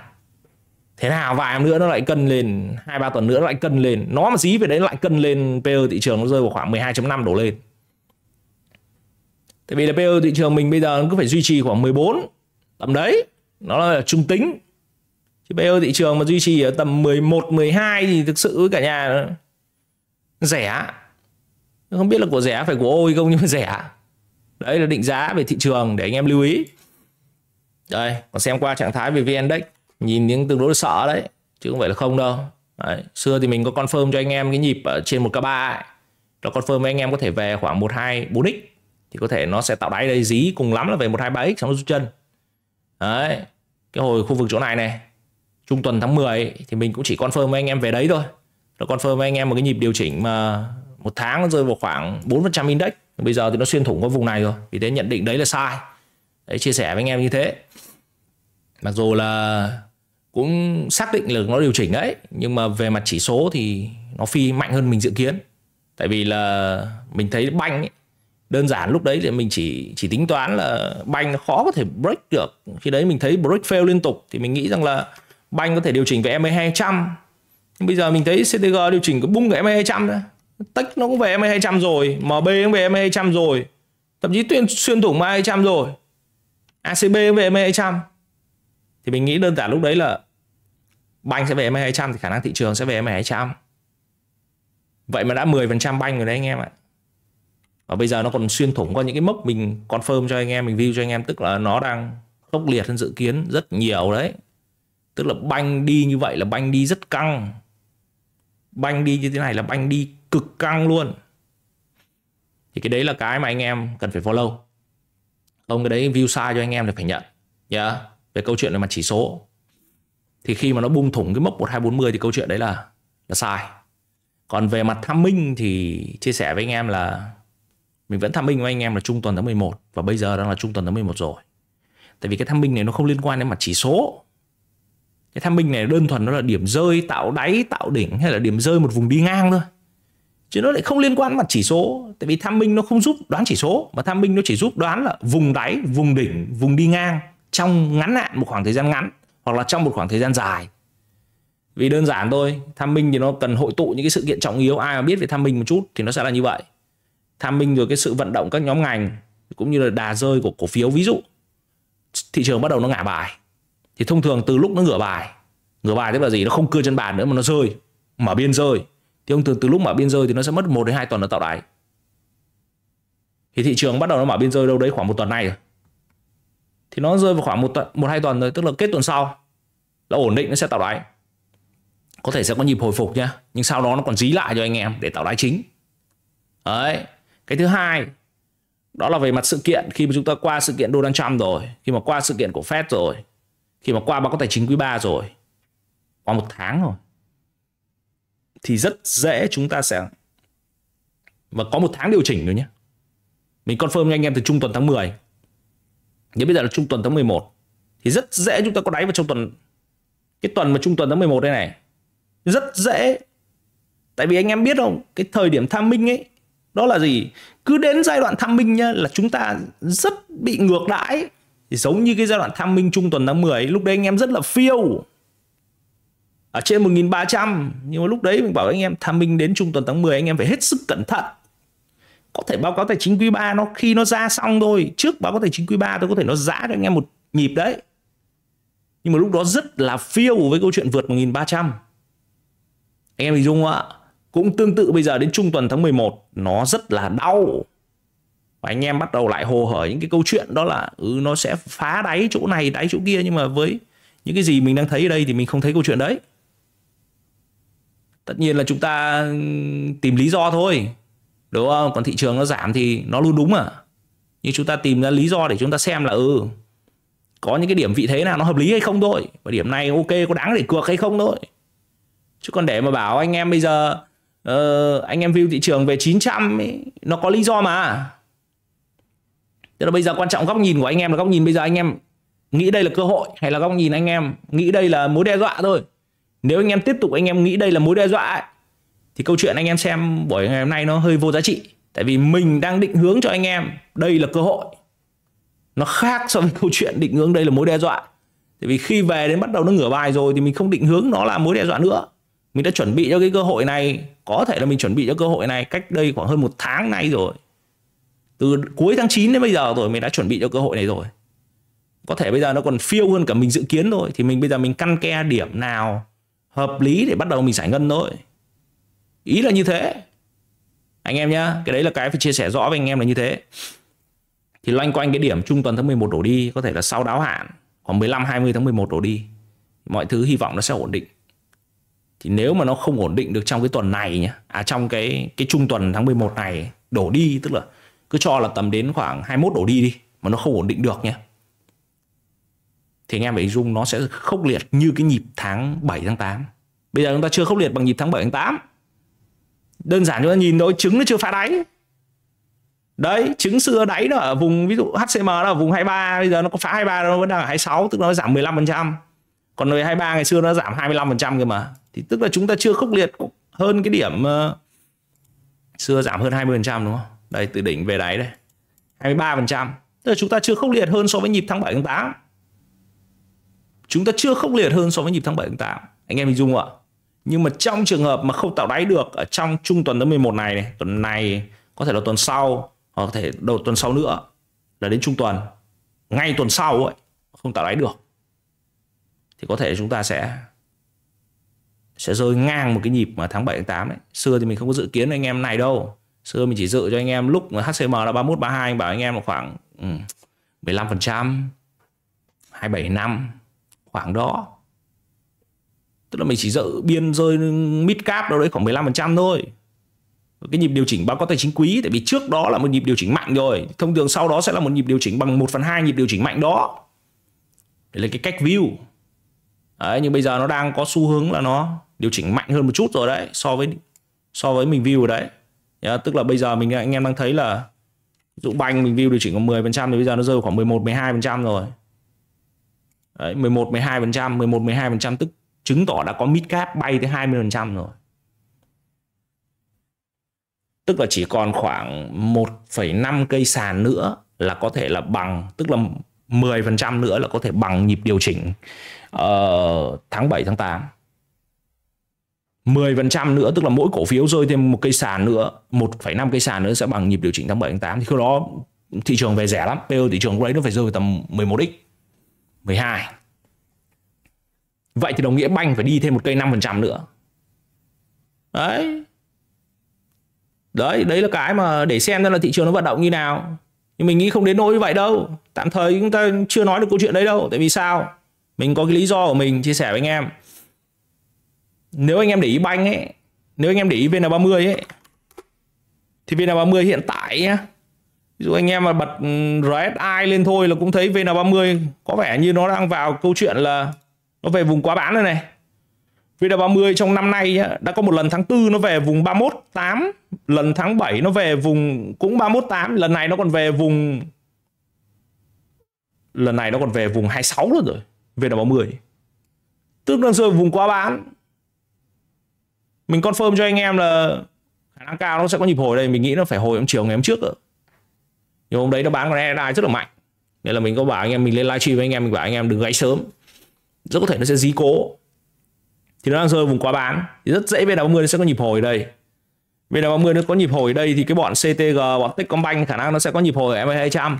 thế nào vài năm nữa nó lại cân lên hai ba tuần nữa nó lại cân lên nó mà dí về đấy lại cân lên PE thị trường nó rơi vào khoảng 12.5 đổ lên tại vì là PE thị trường mình bây giờ nó cứ phải duy trì khoảng 14 tầm đấy nó là trung tính chứ PE thị trường mà duy trì ở tầm 11 12 thì thực sự cả nhà rẻ không biết là của rẻ phải của ôi không nhưng mà rẻ đấy là định giá về thị trường để anh em lưu ý đây còn xem qua trạng thái về vn index nhìn những tương đối sợ đấy chứ không phải là không đâu đấy. xưa thì mình có confirm cho anh em cái nhịp ở trên một k ba nó confirm với anh em có thể về khoảng một hai bốn x thì có thể nó sẽ tạo đáy đây dí cùng lắm là về một hai ba x xong nó rút chân đấy cái hồi khu vực chỗ này này trung tuần tháng 10 ấy, thì mình cũng chỉ confirm với anh em về đấy thôi nó confirm với anh em một cái nhịp điều chỉnh mà một tháng nó rơi vào khoảng 4% index bây giờ thì nó xuyên thủng cái vùng này rồi vì thế nhận định đấy là sai đấy chia sẻ với anh em như thế mặc dù là cũng xác định là nó điều chỉnh đấy nhưng mà về mặt chỉ số thì nó phi mạnh hơn mình dự kiến tại vì là mình thấy banh ấy, đơn giản lúc đấy thì mình chỉ chỉ tính toán là banh khó có thể break được khi đấy mình thấy break fail liên tục thì mình nghĩ rằng là banh có thể điều chỉnh về MA e 200 nhưng bây giờ mình thấy CTG điều chỉnh có bung cái MA 200 đó tech nó cũng về MA e 200 rồi MB cũng về MA e 200 rồi thậm chí tuyên xuyên thủng MA 200 rồi ACB cũng về MA 200 thì mình nghĩ đơn giản lúc đấy là banh sẽ về MA 200 thì khả năng thị trường sẽ về MA 200 vậy mà đã 10% banh rồi đấy anh em ạ và bây giờ nó còn xuyên thủng qua những cái mốc mình confirm cho anh em mình view cho anh em tức là nó đang tốc liệt hơn dự kiến rất nhiều đấy tức là banh đi như vậy là banh đi rất căng banh đi như thế này là banh đi cực căng luôn thì cái đấy là cái mà anh em cần phải follow không cái đấy view sai cho anh em là phải nhận nhá yeah. về câu chuyện này mặt chỉ số thì khi mà nó bung thủng cái mốc 1240 thì câu chuyện đấy là là sai còn về mặt tham minh thì chia sẻ với anh em là mình vẫn tham binh với anh em là trung tuần tháng 11 và bây giờ đang là trung tuần tháng 11 rồi. Tại vì cái tham binh này nó không liên quan đến mặt chỉ số. Cái tham binh này đơn thuần nó là điểm rơi, tạo đáy, tạo đỉnh hay là điểm rơi một vùng đi ngang thôi. Chứ nó lại không liên quan đến mặt chỉ số. Tại vì tham binh nó không giúp đoán chỉ số mà tham binh nó chỉ giúp đoán là vùng đáy, vùng đỉnh, vùng đi ngang trong ngắn hạn một khoảng thời gian ngắn hoặc là trong một khoảng thời gian dài vì đơn giản thôi tham binh thì nó cần hội tụ những cái sự kiện trọng yếu ai mà biết về tham binh một chút thì nó sẽ là như vậy tham minh rồi cái sự vận động các nhóm ngành cũng như là đà rơi của cổ phiếu ví dụ thị trường bắt đầu nó ngả bài thì thông thường từ lúc nó ngửa bài ngửa bài tức là gì nó không cưa chân bàn nữa mà nó rơi mở biên rơi thì thông thường từ lúc mở biên rơi thì nó sẽ mất 1 đến 2 tuần nó tạo đáy thì thị trường bắt đầu nó mở biên rơi đâu đấy khoảng một tuần này rồi thì nó rơi vào khoảng một tuần một hai tuần rồi tức là kết tuần sau là ổn định nó sẽ tạo đáy có thể sẽ có nhịp hồi phục nhá nhưng sau đó nó còn dí lại cho anh em để tạo đáy chính đấy cái thứ hai đó là về mặt sự kiện khi mà chúng ta qua sự kiện Donald Trump rồi khi mà qua sự kiện của Fed rồi khi mà qua báo cáo tài chính quý 3 rồi qua một tháng rồi thì rất dễ chúng ta sẽ và có một tháng điều chỉnh rồi nhé mình confirm cho anh em từ trung tuần tháng 10 nhưng bây giờ là trung tuần tháng 11 thì rất dễ chúng ta có đáy vào trong tuần cái tuần mà trung tuần tháng 11 đây này rất dễ tại vì anh em biết không cái thời điểm tham minh ấy đó là gì cứ đến giai đoạn tham minh nhá là chúng ta rất bị ngược đãi thì giống như cái giai đoạn tham minh trung tuần tháng 10 lúc đấy anh em rất là phiêu ở trên 1300 nhưng mà lúc đấy mình bảo anh em tham minh đến trung tuần tháng 10 anh em phải hết sức cẩn thận có thể báo cáo tài chính quý 3 nó khi nó ra xong thôi trước báo cáo tài chính quý 3 tôi có thể nó giã cho anh em một nhịp đấy nhưng mà lúc đó rất là phiêu với câu chuyện vượt 1300 anh em hình dung không ạ cũng tương tự bây giờ đến trung tuần tháng 11 nó rất là đau và anh em bắt đầu lại hồ hởi những cái câu chuyện đó là ừ, nó sẽ phá đáy chỗ này đáy chỗ kia nhưng mà với những cái gì mình đang thấy ở đây thì mình không thấy câu chuyện đấy tất nhiên là chúng ta ừ, tìm lý do thôi đúng không còn thị trường nó giảm thì nó luôn đúng à nhưng chúng ta tìm ra lý do để chúng ta xem là ừ có những cái điểm vị thế nào nó hợp lý hay không thôi và điểm này ok có đáng để cược hay không thôi chứ còn để mà bảo anh em bây giờ uh, anh em view thị trường về 900 ấy, nó có lý do mà tức là bây giờ quan trọng góc nhìn của anh em là góc nhìn bây giờ anh em nghĩ đây là cơ hội hay là góc nhìn anh em nghĩ đây là mối đe dọa thôi nếu anh em tiếp tục anh em nghĩ đây là mối đe dọa ấy, thì câu chuyện anh em xem buổi ngày hôm nay nó hơi vô giá trị tại vì mình đang định hướng cho anh em đây là cơ hội nó khác so với (laughs) câu chuyện định hướng đây là mối đe dọa tại vì khi về đến bắt đầu nó ngửa bài rồi thì mình không định hướng nó là mối đe dọa nữa mình đã chuẩn bị cho cái cơ hội này có thể là mình chuẩn bị cho cơ hội này cách đây khoảng hơn một tháng nay rồi từ cuối tháng 9 đến bây giờ rồi mình đã chuẩn bị cho cơ hội này rồi có thể bây giờ nó còn phiêu hơn cả mình dự kiến rồi thì mình bây giờ mình căn ke điểm nào hợp lý để bắt đầu mình giải ngân thôi ý là như thế anh em nhá cái đấy là cái phải chia sẻ rõ với anh em là như thế thì loanh quanh cái điểm trung tuần tháng 11 đổ đi có thể là sau đáo hạn khoảng 15 20 tháng 11 đổ đi mọi thứ hy vọng nó sẽ ổn định thì nếu mà nó không ổn định được trong cái tuần này nhé, à trong cái cái trung tuần tháng 11 này đổ đi tức là cứ cho là tầm đến khoảng 21 đổ đi đi mà nó không ổn định được nhé, thì anh em phải dung nó sẽ khốc liệt như cái nhịp tháng 7 tháng 8 bây giờ chúng ta chưa khốc liệt bằng nhịp tháng 7 tháng 8 đơn giản chúng ta nhìn thôi trứng nó chưa phá đáy đấy trứng xưa đáy nó ở vùng ví dụ HCM nó ở vùng 23 bây giờ nó có phá 23 nó vẫn đang ở 26 tức là nó giảm 15 phần trăm còn N23 ngày xưa nó giảm 25% cơ mà thì tức là chúng ta chưa khốc liệt hơn cái điểm uh, xưa giảm hơn 20% đúng không đây từ đỉnh về đáy đây 23% tức là chúng ta chưa khốc liệt hơn so với nhịp tháng 7 tháng 8 chúng ta chưa khốc liệt hơn so với nhịp tháng 7 tháng 8 anh em hình dung không ạ nhưng mà trong trường hợp mà không tạo đáy được ở trong trung tuần thứ 11 này, này tuần này có thể là tuần sau hoặc có thể đầu tuần sau nữa là đến trung tuần ngay tuần sau ấy không tạo đáy được thì có thể chúng ta sẽ sẽ rơi ngang một cái nhịp mà tháng 7 tháng 8 ấy. Xưa thì mình không có dự kiến anh em này đâu. Xưa mình chỉ dự cho anh em lúc mà HCM là 31 32 anh bảo anh em là khoảng ừ, 15% 27 năm khoảng đó. Tức là mình chỉ dự biên rơi mid cap đâu đấy khoảng 15% thôi. Cái nhịp điều chỉnh báo cáo tài chính quý tại vì trước đó là một nhịp điều chỉnh mạnh rồi, thông thường sau đó sẽ là một nhịp điều chỉnh bằng 1 phần 2 nhịp điều chỉnh mạnh đó. Đấy là cái cách view đấy, nhưng bây giờ nó đang có xu hướng là nó điều chỉnh mạnh hơn một chút rồi đấy so với so với mình view đấy nhá, tức là bây giờ mình anh em đang thấy là dụ banh mình view điều chỉnh có 10 phần trăm thì bây giờ nó rơi khoảng 11 12 phần trăm rồi đấy, 11 12 phần trăm 11 12 phần trăm tức chứng tỏ đã có mid cap bay tới 20 phần trăm rồi tức là chỉ còn khoảng 1,5 cây sàn nữa là có thể là bằng tức là 10% nữa là có thể bằng nhịp điều chỉnh uh, tháng 7 tháng 8 10% nữa tức là mỗi cổ phiếu rơi thêm một cây sàn nữa 1,5 cây sàn nữa sẽ bằng nhịp điều chỉnh tháng 7 tháng 8 thì khi đó thị trường về rẻ lắm PE thị trường đấy nó phải rơi vào tầm 11x 12 vậy thì đồng nghĩa banh phải đi thêm một cây 5% nữa đấy đấy đấy là cái mà để xem ra là thị trường nó vận động như nào nhưng mình nghĩ không đến nỗi như vậy đâu tạm thời chúng ta chưa nói được câu chuyện đấy đâu tại vì sao mình có cái lý do của mình chia sẻ với anh em nếu anh em để ý banh ấy nếu anh em để ý VN30 ấy thì VN30 hiện tại nhá ví dụ anh em mà bật ừ, RSI lên thôi là cũng thấy VN30 có vẻ như nó đang vào câu chuyện là nó về vùng quá bán rồi này VN30 trong năm nay nhá, đã có một lần tháng 4 nó về vùng 318 lần tháng 7 nó về vùng cũng 318 lần này nó còn về vùng lần này nó còn về vùng 26 luôn rồi về đá báo 10 tức đang rơi vùng quá bán mình confirm cho anh em là khả năng cao nó sẽ có nhịp hồi đây mình nghĩ nó phải hồi trong chiều ngày hôm trước rồi nhưng hôm đấy nó bán con AI rất là mạnh nên là mình có bảo anh em mình lên livestream với anh em mình bảo anh em đừng gáy sớm rất có thể nó sẽ dí cố thì nó đang rơi vùng quá bán thì rất dễ về đá 30 nó sẽ có nhịp hồi ở đây bên đá 30 nó có nhịp hồi ở đây thì cái bọn CTG bọn Techcombank khả năng nó sẽ có nhịp hồi ở MA200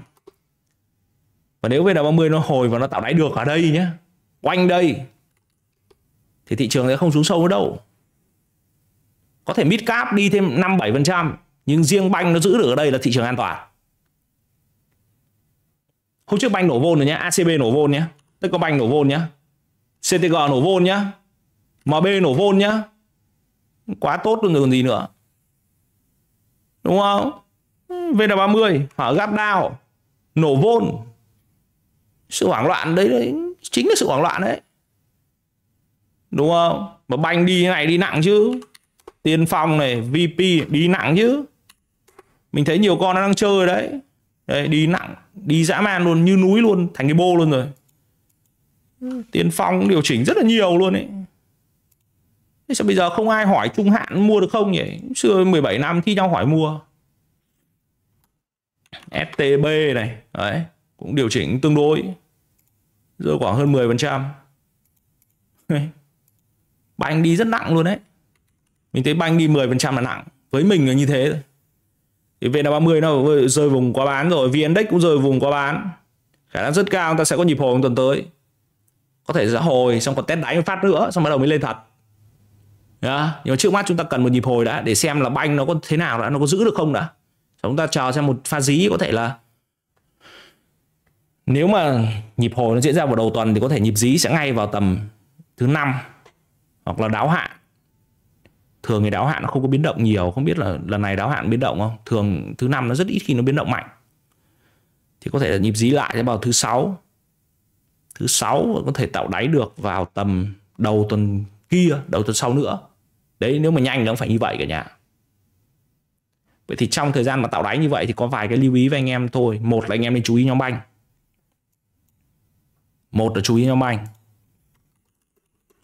và nếu VN30 nó hồi và nó tạo đáy được ở đây nhé quanh đây thì thị trường sẽ không xuống sâu nữa đâu có thể mid cap đi thêm 5 7% nhưng riêng banh nó giữ được ở đây là thị trường an toàn hôm trước banh nổ vôn rồi nhé ACB nổ vôn nhé banh nổ vôn nhé CTG nổ vôn nhá MB nổ vôn nhá quá tốt luôn rồi còn gì nữa đúng không VN30 hở gap down nổ vôn sự hoảng loạn đấy, đấy chính là sự hoảng loạn đấy đúng không mà banh đi này đi nặng chứ tiên phong này vp đi nặng chứ mình thấy nhiều con nó đang chơi đấy đấy đi nặng đi dã man luôn như núi luôn thành cái bô luôn rồi tiên phong điều chỉnh rất là nhiều luôn ấy Thế sao bây giờ không ai hỏi trung hạn mua được không nhỉ? Xưa 17 năm thi nhau hỏi mua. FTB này, đấy, cũng điều chỉnh tương đối rơi khoảng hơn 10%. Banh đi rất nặng luôn đấy. Mình thấy banh đi 10% là nặng. Với mình là như thế rồi. Thì VN30 nó rơi vùng quá bán rồi. VN-Index cũng rơi vùng quá bán. Khả năng rất cao chúng ta sẽ có nhịp hồi tuần tới. Có thể sẽ hồi xong còn test đáy phát nữa. Xong bắt đầu mới lên thật. Đó. Nhưng mà trước mắt chúng ta cần một nhịp hồi đã. Để xem là banh nó có thế nào đã. Nó có giữ được không đã. Chúng ta chờ xem một pha dí có thể là nếu mà nhịp hồi nó diễn ra vào đầu tuần thì có thể nhịp dí sẽ ngay vào tầm thứ năm hoặc là đáo hạn thường thì đáo hạn nó không có biến động nhiều không biết là lần này đáo hạn biến động không thường thứ năm nó rất ít khi nó biến động mạnh thì có thể là nhịp dí lại sẽ vào thứ sáu thứ sáu có thể tạo đáy được vào tầm đầu tuần kia đầu tuần sau nữa đấy nếu mà nhanh nó phải như vậy cả nhà vậy thì trong thời gian mà tạo đáy như vậy thì có vài cái lưu ý với anh em thôi một là anh em nên chú ý nhóm banh một là chú ý nhóm banh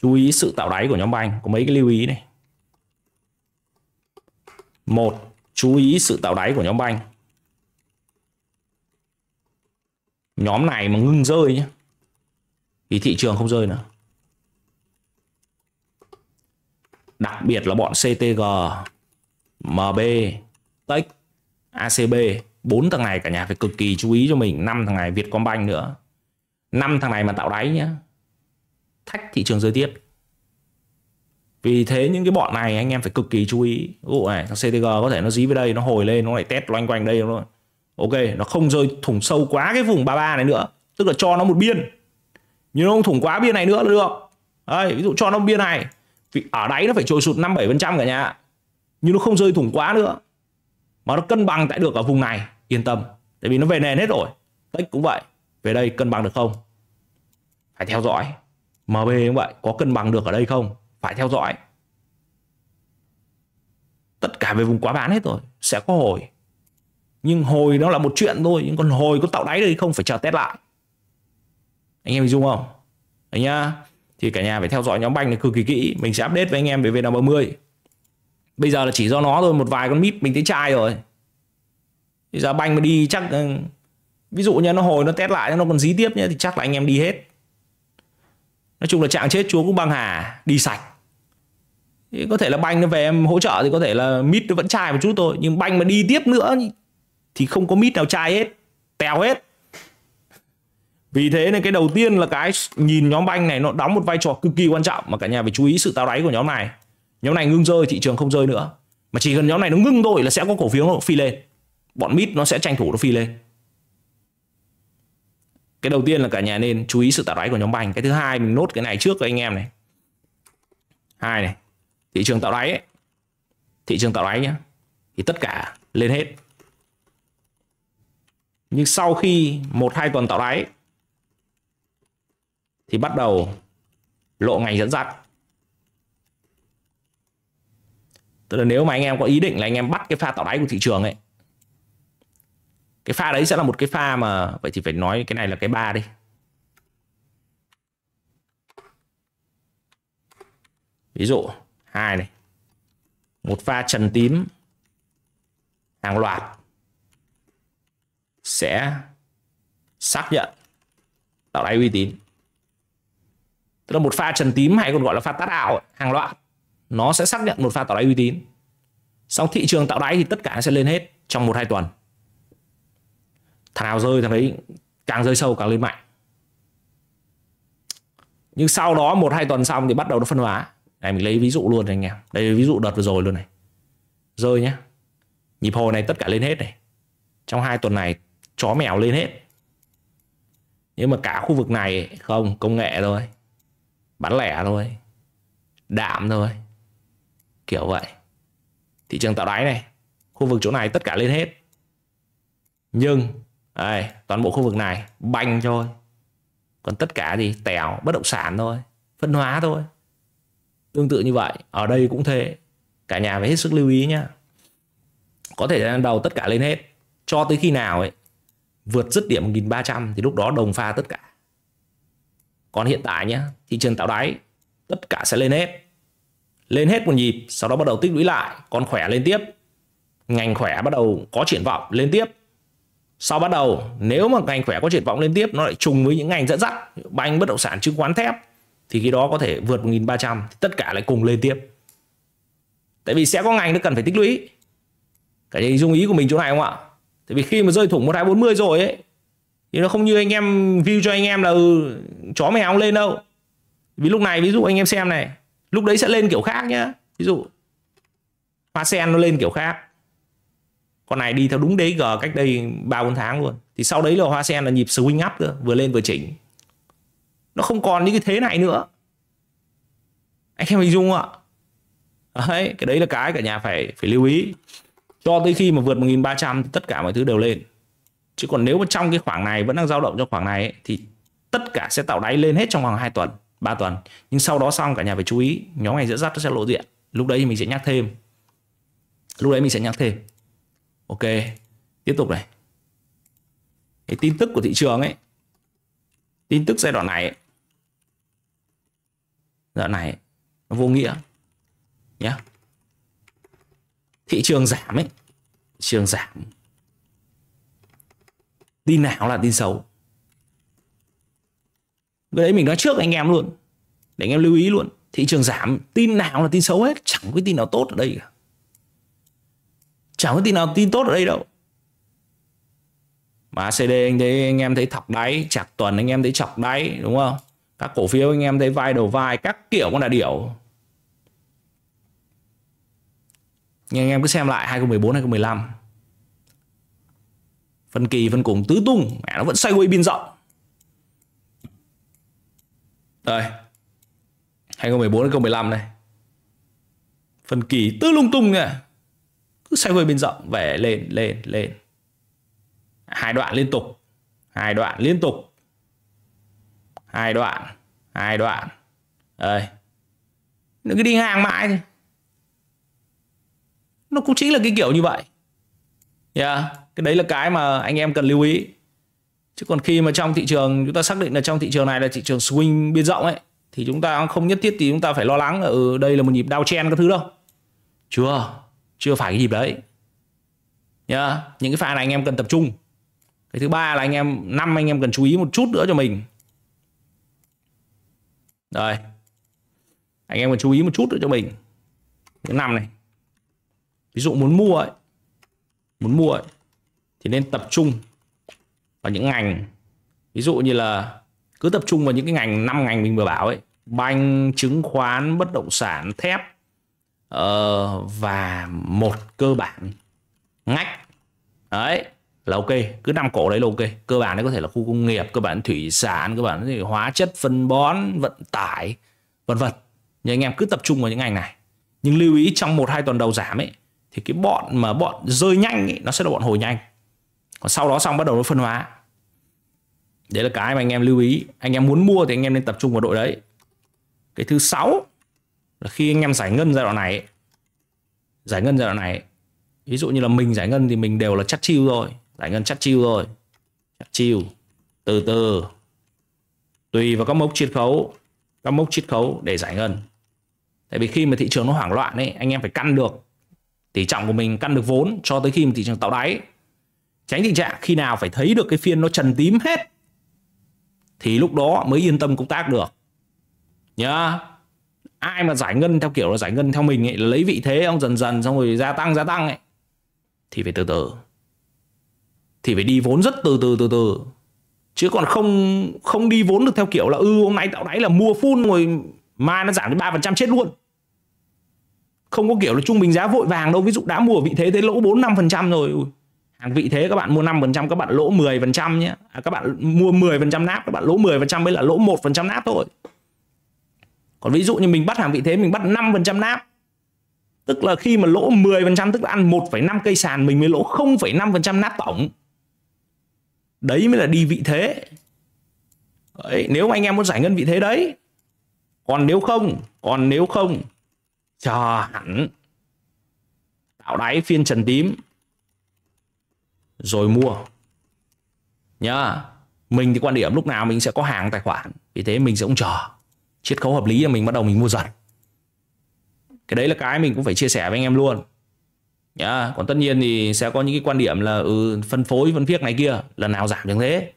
chú ý sự tạo đáy của nhóm banh có mấy cái lưu ý này một chú ý sự tạo đáy của nhóm banh nhóm này mà ngưng rơi nhé thì thị trường không rơi nữa đặc biệt là bọn CTG MB Tech ACB bốn thằng này cả nhà phải cực kỳ chú ý cho mình năm thằng này Vietcombank nữa năm thằng này mà tạo đáy nhá thách thị trường giới tiếp vì thế những cái bọn này anh em phải cực kỳ chú ý ví dụ này thằng CTG có thể nó dí với đây nó hồi lên nó lại test loanh quanh đây rồi. ok nó không rơi thủng sâu quá cái vùng 33 này nữa tức là cho nó một biên nhưng nó không thủng quá biên này nữa là được Đấy, ví dụ cho nó biên này vì ở đáy nó phải trồi sụt 57% cả nhà nhưng nó không rơi thủng quá nữa mà nó cân bằng tại được ở vùng này yên tâm tại vì nó về nền hết rồi tech cũng vậy về đây cân bằng được không phải theo dõi MB cũng vậy có cân bằng được ở đây không phải theo dõi tất cả về vùng quá bán hết rồi sẽ có hồi nhưng hồi nó là một chuyện thôi nhưng còn hồi có tạo đáy đây không phải chờ test lại anh em hình dung không đấy nhá thì cả nhà phải theo dõi nhóm banh này cực kỳ kỹ mình sẽ update với anh em về VN30 bây giờ là chỉ do nó thôi một vài con mít mình thấy chai rồi bây giờ banh mà đi chắc ừ, ví dụ như nó hồi nó test lại nó còn dí tiếp nhé thì chắc là anh em đi hết nói chung là trạng chết chúa cũng băng hà đi sạch thì có thể là banh nó về em hỗ trợ thì có thể là mít nó vẫn chai một chút thôi nhưng banh mà đi tiếp nữa thì không có mít nào chai hết tèo hết vì thế nên cái đầu tiên là cái nhìn nhóm banh này nó đóng một vai trò cực kỳ quan trọng mà cả nhà phải chú ý sự táo đáy của nhóm này nhóm này ngưng rơi thị trường không rơi nữa mà chỉ cần nhóm này nó ngưng thôi là sẽ có cổ phiếu nó phi lên bọn mít nó sẽ tranh thủ nó phi lên cái đầu tiên là cả nhà nên chú ý sự tạo đáy của nhóm banh cái thứ hai mình nốt cái này trước các anh em này hai này thị trường tạo đáy ấy. thị trường tạo đáy nhá thì tất cả lên hết nhưng sau khi một hai tuần tạo đáy thì bắt đầu lộ ngành dẫn dắt tức là nếu mà anh em có ý định là anh em bắt cái pha tạo đáy của thị trường ấy cái pha đấy sẽ là một cái pha mà vậy thì phải nói cái này là cái ba đi ví dụ hai này một pha trần tím hàng loạt sẽ xác nhận tạo đáy uy tín tức là một pha trần tím hay còn gọi là pha tát ảo hàng loạt nó sẽ xác nhận một pha tạo đáy uy tín sau thị trường tạo đáy thì tất cả sẽ lên hết trong một hai tuần thằng nào rơi thằng đấy càng rơi sâu càng lên mạnh nhưng sau đó một hai tuần xong thì bắt đầu nó phân hóa này mình lấy ví dụ luôn này anh em đây ví dụ đợt vừa rồi luôn này rơi nhá nhịp hồi này tất cả lên hết này trong hai tuần này chó mèo lên hết nhưng mà cả khu vực này không công nghệ thôi bán lẻ thôi đạm thôi kiểu vậy thị trường tạo đáy này khu vực chỗ này tất cả lên hết nhưng đây, toàn bộ khu vực này banh thôi. Còn tất cả gì tèo bất động sản thôi, phân hóa thôi. Tương tự như vậy, ở đây cũng thế. Cả nhà phải hết sức lưu ý nhá. Có thể là đầu tất cả lên hết cho tới khi nào ấy vượt dứt điểm 1300 thì lúc đó đồng pha tất cả. Còn hiện tại nhá, thị trường tạo đáy tất cả sẽ lên hết. Lên hết một nhịp, sau đó bắt đầu tích lũy lại, còn khỏe lên tiếp. Ngành khỏe bắt đầu có triển vọng lên tiếp sau bắt đầu nếu mà ngành khỏe có triển vọng liên tiếp nó lại trùng với những ngành dẫn dắt banh bất động sản chứng khoán thép thì khi đó có thể vượt 1.300 thì tất cả lại cùng lên tiếp tại vì sẽ có ngành nó cần phải tích lũy cả nhà dung ý của mình chỗ này không ạ tại vì khi mà rơi thủng 1240 rồi ấy thì nó không như anh em view cho anh em là ừ, chó mèo không lên đâu vì lúc này ví dụ anh em xem này lúc đấy sẽ lên kiểu khác nhá ví dụ hoa sen nó lên kiểu khác con này đi theo đúng đế g cách đây ba bốn tháng luôn thì sau đấy là hoa sen là nhịp swing up nữa vừa lên vừa chỉnh nó không còn những cái thế này nữa anh em hình dung không ạ đấy cái đấy là cái cả nhà phải phải lưu ý cho tới khi mà vượt 1300 thì tất cả mọi thứ đều lên chứ còn nếu mà trong cái khoảng này vẫn đang dao động trong khoảng này ấy, thì tất cả sẽ tạo đáy lên hết trong vòng 2 tuần 3 tuần nhưng sau đó xong cả nhà phải chú ý nhóm này dẫn dắt nó sẽ lộ diện lúc đấy thì mình sẽ nhắc thêm lúc đấy mình sẽ nhắc thêm ok tiếp tục này cái tin tức của thị trường ấy tin tức giai đoạn này ấy, đoạn này nó vô nghĩa nhé thị trường giảm ấy thị trường giảm tin nào là tin xấu cái đấy mình nói trước anh em luôn để anh em lưu ý luôn thị trường giảm tin nào là tin xấu hết chẳng có tin nào tốt ở đây cả chẳng có tin nào tin tốt ở đây đâu mà ACD anh thấy anh em thấy thọc đáy chạc tuần anh em thấy chọc đáy đúng không các cổ phiếu anh em thấy vai đầu vai các kiểu con là điểu nhưng anh em cứ xem lại 2014 2015 phân kỳ phân cùng tứ tung mẹ nó vẫn xoay quay biên rộng đây 2014 2015 này phân kỳ tứ lung tung này cứ xoay về bên rộng về lên lên lên hai đoạn liên tục hai đoạn liên tục hai đoạn hai đoạn ơi nó cứ đi ngang mãi nó cũng chính là cái kiểu như vậy yeah. cái đấy là cái mà anh em cần lưu ý chứ còn khi mà trong thị trường chúng ta xác định là trong thị trường này là thị trường swing biên rộng ấy thì chúng ta không nhất thiết thì chúng ta phải lo lắng là ừ đây là một nhịp đau chen các thứ đâu chưa chưa phải cái nhịp đấy nhá những cái pha này anh em cần tập trung cái thứ ba là anh em năm anh em cần chú ý một chút nữa cho mình rồi anh em cần chú ý một chút nữa cho mình những năm này ví dụ muốn mua ấy muốn mua ấy, thì nên tập trung vào những ngành ví dụ như là cứ tập trung vào những cái ngành năm ngành mình vừa bảo ấy banh chứng khoán bất động sản thép ờ, và một cơ bản ngách đấy là ok cứ năm cổ đấy là ok cơ bản đấy có thể là khu công nghiệp cơ bản thủy sản cơ bản thì hóa chất phân bón vận tải vân vân nhưng anh em cứ tập trung vào những ngành này nhưng lưu ý trong một hai tuần đầu giảm ấy thì cái bọn mà bọn rơi nhanh ấy, nó sẽ là bọn hồi nhanh còn sau đó xong bắt đầu nó phân hóa đấy là cái mà anh em lưu ý anh em muốn mua thì anh em nên tập trung vào đội đấy cái thứ sáu là khi anh em giải ngân giai đoạn này giải ngân giai đoạn này ví dụ như là mình giải ngân thì mình đều là chắt chiêu rồi giải ngân chắt chiêu rồi chắt chiêu từ từ tùy vào các mốc chiết khấu các mốc chiết khấu để giải ngân tại vì khi mà thị trường nó hoảng loạn ấy anh em phải căn được tỷ trọng của mình căn được vốn cho tới khi mà thị trường tạo đáy tránh tình trạng khi nào phải thấy được cái phiên nó trần tím hết thì lúc đó mới yên tâm công tác được nhá yeah ai mà giải ngân theo kiểu là giải ngân theo mình ấy lấy vị thế ông dần dần xong rồi gia tăng gia tăng ấy thì phải từ từ thì phải đi vốn rất từ từ từ từ chứ còn không không đi vốn được theo kiểu là ư ừ, hôm nay tạo đáy là mua full rồi mai nó giảm đến ba phần trăm chết luôn không có kiểu là trung bình giá vội vàng đâu ví dụ đã mua vị thế tới lỗ bốn năm phần trăm rồi hàng vị thế các bạn mua năm phần trăm các bạn lỗ 10% nhé à, các bạn mua 10% náp các bạn lỗ 10% mới là lỗ một 1% náp thôi còn ví dụ như mình bắt hàng vị thế mình bắt 5% nap tức là khi mà lỗ 10% tức là ăn 1,5 cây sàn mình mới lỗ 0,5% nap tổng đấy mới là đi vị thế đấy, nếu mà anh em muốn giải ngân vị thế đấy còn nếu không còn nếu không chờ hẳn tạo đáy phiên trần tím rồi mua nhá mình thì quan điểm lúc nào mình sẽ có hàng tài khoản vì thế mình sẽ không chờ chiết khấu hợp lý là mình bắt đầu mình mua dần cái đấy là cái mình cũng phải chia sẻ với anh em luôn nhá yeah. còn tất nhiên thì sẽ có những cái quan điểm là ừ, phân phối phân phiếc này kia lần nào giảm như thế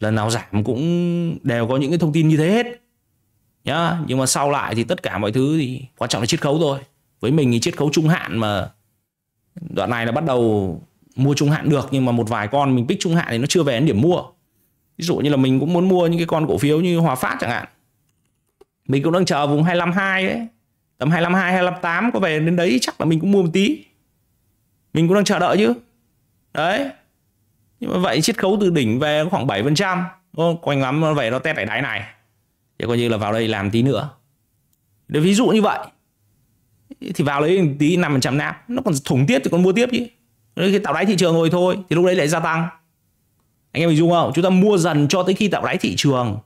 lần nào giảm cũng đều có những cái thông tin như thế hết nhá yeah. nhưng mà sau lại thì tất cả mọi thứ thì quan trọng là chiết khấu thôi với mình thì chiết khấu trung hạn mà đoạn này là bắt đầu mua trung hạn được nhưng mà một vài con mình pick trung hạn thì nó chưa về đến điểm mua ví dụ như là mình cũng muốn mua những cái con cổ phiếu như hòa phát chẳng hạn mình cũng đang chờ vùng 252 đấy tầm 252 258 có về đến đấy chắc là mình cũng mua một tí mình cũng đang chờ đợi chứ đấy nhưng mà vậy chiết khấu từ đỉnh về khoảng 7 phần trăm quanh lắm nó về nó test lại đáy này thì coi như là vào đây làm tí nữa để ví dụ như vậy thì vào đấy tí 5 phần trăm nap nó còn thủng tiếp thì còn mua tiếp chứ nếu khi tạo đáy thị trường rồi thôi thì lúc đấy lại gia tăng anh em mình dung không chúng ta mua dần cho tới khi tạo đáy thị trường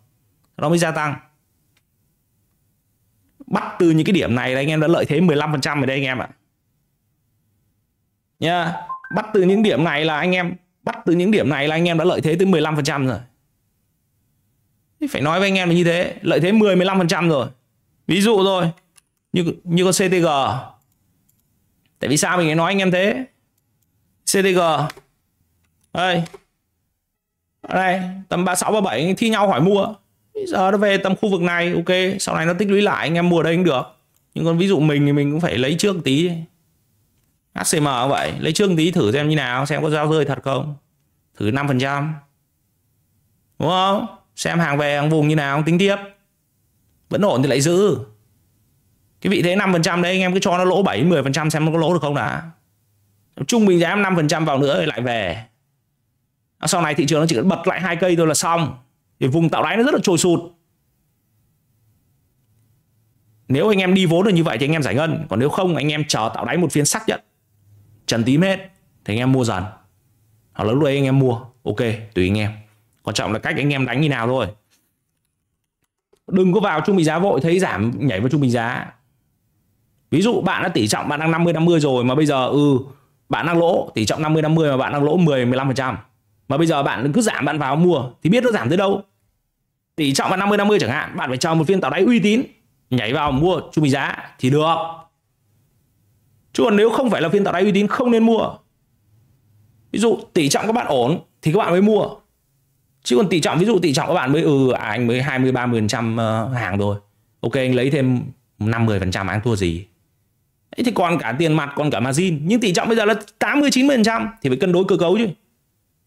nó mới gia tăng bắt từ những cái điểm này là anh em đã lợi thế 15% rồi đây anh em ạ nha bắt từ những điểm này là anh em bắt từ những điểm này là anh em đã lợi thế tới 15% rồi phải nói với anh em là như thế lợi thế 10 15% rồi ví dụ rồi như như con CTG tại vì sao mình lại nói anh em thế CTG đây đây tầm 36 37 thi nhau hỏi mua bây giờ nó về tầm khu vực này ok sau này nó tích lũy lại anh em mua đây cũng được nhưng còn ví dụ mình thì mình cũng phải lấy trước tí HCM cũng vậy lấy trước tí thử xem như nào xem có giao rơi thật không thử 5% đúng không xem hàng về hàng vùng như nào tính tiếp vẫn ổn thì lại giữ cái vị thế 5% đấy anh em cứ cho nó lỗ 7 10% xem nó có lỗ được không đã trung bình giá 5% vào nữa rồi lại về sau này thị trường nó chỉ cần bật lại hai cây thôi là xong thì vùng tạo đáy nó rất là trồi sụt nếu anh em đi vốn được như vậy thì anh em giải ngân còn nếu không anh em chờ tạo đáy một phiên xác nhận trần tím hết thì anh em mua dần hoặc là lúc đấy anh em mua ok tùy anh em quan trọng là cách anh em đánh như nào thôi đừng có vào trung bình giá vội thấy giảm nhảy vào trung bình giá ví dụ bạn đã tỷ trọng bạn đang 50 50 rồi mà bây giờ ừ bạn đang lỗ tỷ trọng 50 50 mà bạn đang lỗ 10 15 phần trăm mà bây giờ bạn cứ giảm bạn vào mua thì biết nó giảm tới đâu tỷ trọng bạn 50 50 chẳng hạn bạn phải chờ một phiên tạo đáy uy tín nhảy vào mua trung bình giá thì được chứ còn nếu không phải là phiên tạo đáy uy tín không nên mua ví dụ tỷ trọng các bạn ổn thì các bạn mới mua chứ còn tỷ trọng ví dụ tỷ trọng các bạn mới ừ à, anh mới 20 30 trăm ờ, hàng rồi ok anh lấy thêm 50 phần trăm anh thua gì thì còn cả tiền mặt còn cả margin nhưng tỷ trọng bây giờ là 80 90 phần trăm thì phải cân đối cơ cấu chứ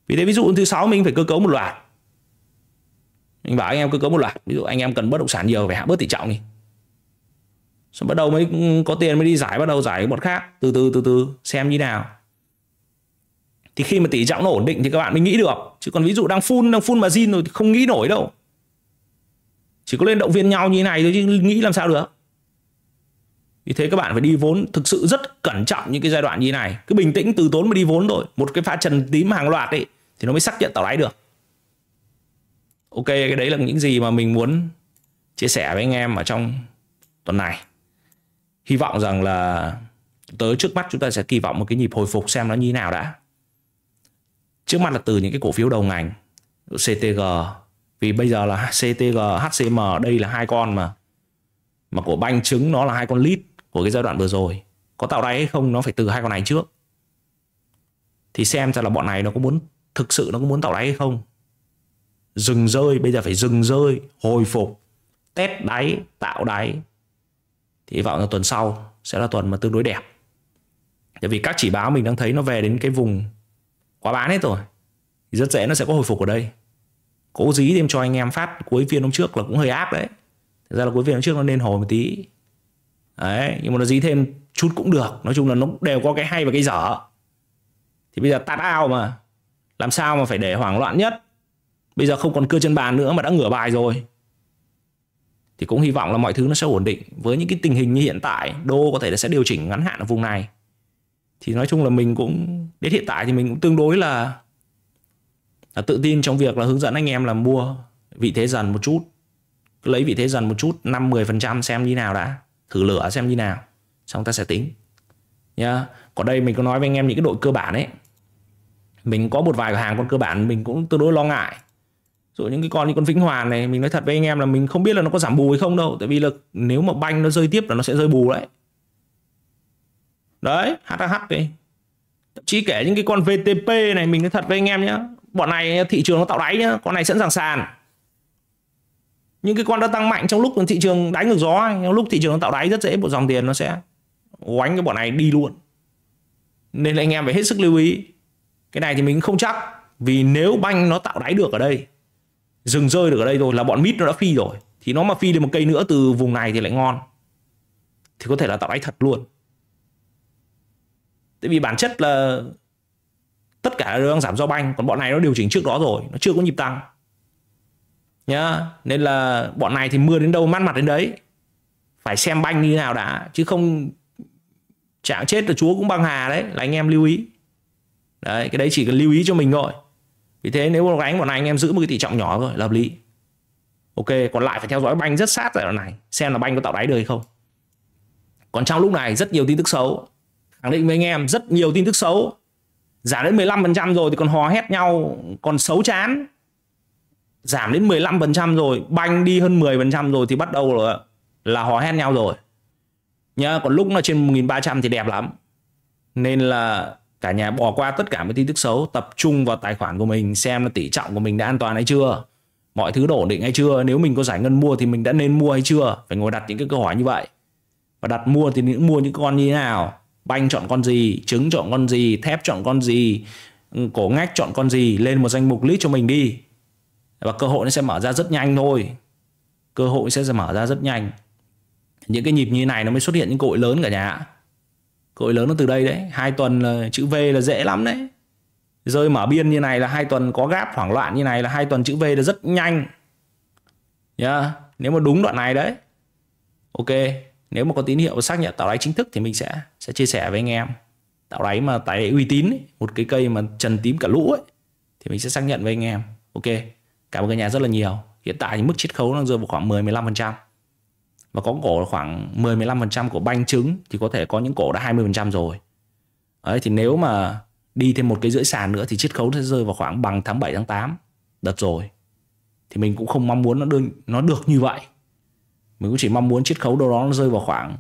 vì thế ví dụ thứ sáu mình phải cơ cấu một loạt mình bảo anh em cơ cấu một loạt ví dụ anh em cần bất động sản nhiều phải hạ bớt tỷ trọng đi xong bắt đầu mới ừ, có tiền mới đi giải bắt đầu giải một khác từ từ từ từ xem như nào thì khi mà tỷ trọng nó ổn định thì các bạn mới nghĩ được chứ còn ví dụ đang phun đang phun mà margin rồi thì không nghĩ nổi đâu chỉ có lên động viên nhau như thế này thôi chứ nghĩ làm sao được vì thế các bạn phải đi vốn thực sự rất cẩn trọng những cái giai đoạn như này cứ bình tĩnh từ tốn mà đi vốn rồi một cái pha trần tím hàng loạt ấy thì nó mới xác nhận tạo đáy được ok cái đấy là những gì mà mình muốn chia sẻ với anh em ở trong tuần này hy vọng rằng là tới trước mắt chúng ta sẽ kỳ vọng một cái nhịp hồi phục xem nó như nào đã trước mắt là từ những cái cổ phiếu đầu ngành CTG vì bây giờ là CTG HCM đây là hai con mà mà của banh chứng nó là hai con lít của cái giai đoạn vừa rồi có tạo đáy hay không nó phải từ hai con này trước thì xem ra là bọn này nó có muốn thực sự nó có muốn tạo đáy hay không dừng rơi bây giờ phải dừng rơi hồi phục test đáy tạo đáy thì hy vọng là tuần sau sẽ là tuần mà tương đối đẹp bởi vì các chỉ báo mình đang thấy nó về đến cái vùng quá bán hết rồi thì rất dễ nó sẽ có hồi phục ở đây cố dí thêm cho anh em phát cuối phiên hôm trước là cũng hơi áp đấy Thật ra là cuối phiên hôm trước nó nên hồi một tí đấy nhưng mà nó dí thêm chút cũng được nói chung là nó đều có cái hay và cái dở thì bây giờ tạt ao mà làm sao mà phải để hoảng loạn nhất bây giờ không còn cưa chân bàn nữa mà đã ngửa bài rồi thì cũng hy vọng là mọi thứ nó sẽ ổn định với những cái tình hình như hiện tại đô có thể là sẽ điều chỉnh ngắn hạn ở vùng này thì nói chung là mình cũng đến hiện tại thì mình cũng tương đối là, là tự tin trong việc là hướng dẫn anh em là mua vị thế dần một chút lấy vị thế dần một chút 5 10% xem như nào đã thử lửa xem như nào xong ta sẽ tính nhá còn đây mình có nói với anh em những cái đội cơ bản ấy mình có một vài hàng con cơ bản mình cũng tương đối lo ngại Rồi những cái con như con vĩnh hoàn này mình nói thật với anh em là mình không biết là nó có giảm bù hay không đâu tại vì là nếu mà banh nó rơi tiếp là nó sẽ rơi bù đấy đấy hh đi thậm chí kể những cái con vtp này mình nói thật với anh em nhé, bọn này thị trường nó tạo đáy nhá con này sẵn sàng sàn những cái con đã tăng mạnh trong lúc thị trường đánh ngược gió trong lúc thị trường tạo đáy rất dễ bộ dòng tiền nó sẽ quánh cái bọn này đi luôn nên là anh em phải hết sức lưu ý cái này thì mình không chắc vì nếu banh nó tạo đáy được ở đây dừng rơi được ở đây rồi là bọn mít nó đã phi rồi thì nó mà phi được một cây nữa từ vùng này thì lại ngon thì có thể là tạo đáy thật luôn tại vì bản chất là tất cả đều đang giảm do banh còn bọn này nó điều chỉnh trước đó rồi nó chưa có nhịp tăng nhá nên là bọn này thì mưa đến đâu mát mặt đến đấy phải xem banh như nào đã chứ không chạng chết là chúa cũng băng hà đấy là anh em lưu ý đấy cái đấy chỉ cần lưu ý cho mình thôi vì thế nếu đánh bọn này anh em giữ một cái tỷ trọng nhỏ rồi là hợp lý ok còn lại phải theo dõi banh rất sát giai đoạn này xem là banh có tạo đáy được hay không còn trong lúc này rất nhiều tin tức xấu khẳng định với anh em rất nhiều tin tức xấu giảm đến 15% rồi thì còn hò hét nhau còn xấu chán giảm đến 15% rồi banh đi hơn 10% rồi thì bắt đầu là, là hò hét nhau rồi nhá còn lúc nó trên 1300 thì đẹp lắm nên là cả nhà bỏ qua tất cả mấy tin tức xấu tập trung vào tài khoản của mình xem là tỷ trọng của mình đã an toàn hay chưa mọi thứ ổn định hay chưa nếu mình có giải ngân mua thì mình đã nên mua hay chưa phải ngồi đặt những cái câu hỏi như vậy và đặt mua thì những mua những con như thế nào banh chọn con gì trứng chọn con gì thép chọn con gì cổ ngách chọn con gì lên một danh mục list cho mình đi và cơ hội nó sẽ mở ra rất nhanh thôi cơ hội sẽ mở ra rất nhanh những cái nhịp như này nó mới xuất hiện những cơ hội lớn cả nhà cơ hội lớn nó từ đây đấy hai tuần là chữ V là dễ lắm đấy rơi mở biên như này là hai tuần có gáp hoảng loạn như này là hai tuần chữ V là rất nhanh nhá yeah. nếu mà đúng đoạn này đấy ok nếu mà có tín hiệu xác nhận tạo đáy chính thức thì mình sẽ sẽ chia sẻ với anh em tạo đáy mà tài uy tín ấy, một cái cây mà trần tím cả lũ ấy thì mình sẽ xác nhận với anh em ok cảm ơn cả nhà rất là nhiều hiện tại thì mức chiết khấu đang rơi vào khoảng 10 15% và có cổ khoảng 10 15% của banh trứng thì có thể có những cổ đã 20% rồi ấy thì nếu mà đi thêm một cái rưỡi sàn nữa thì chiết khấu sẽ rơi vào khoảng bằng tháng 7 tháng 8 đợt rồi thì mình cũng không mong muốn nó được nó được như vậy mình cũng chỉ mong muốn chiết khấu đâu đó nó rơi vào khoảng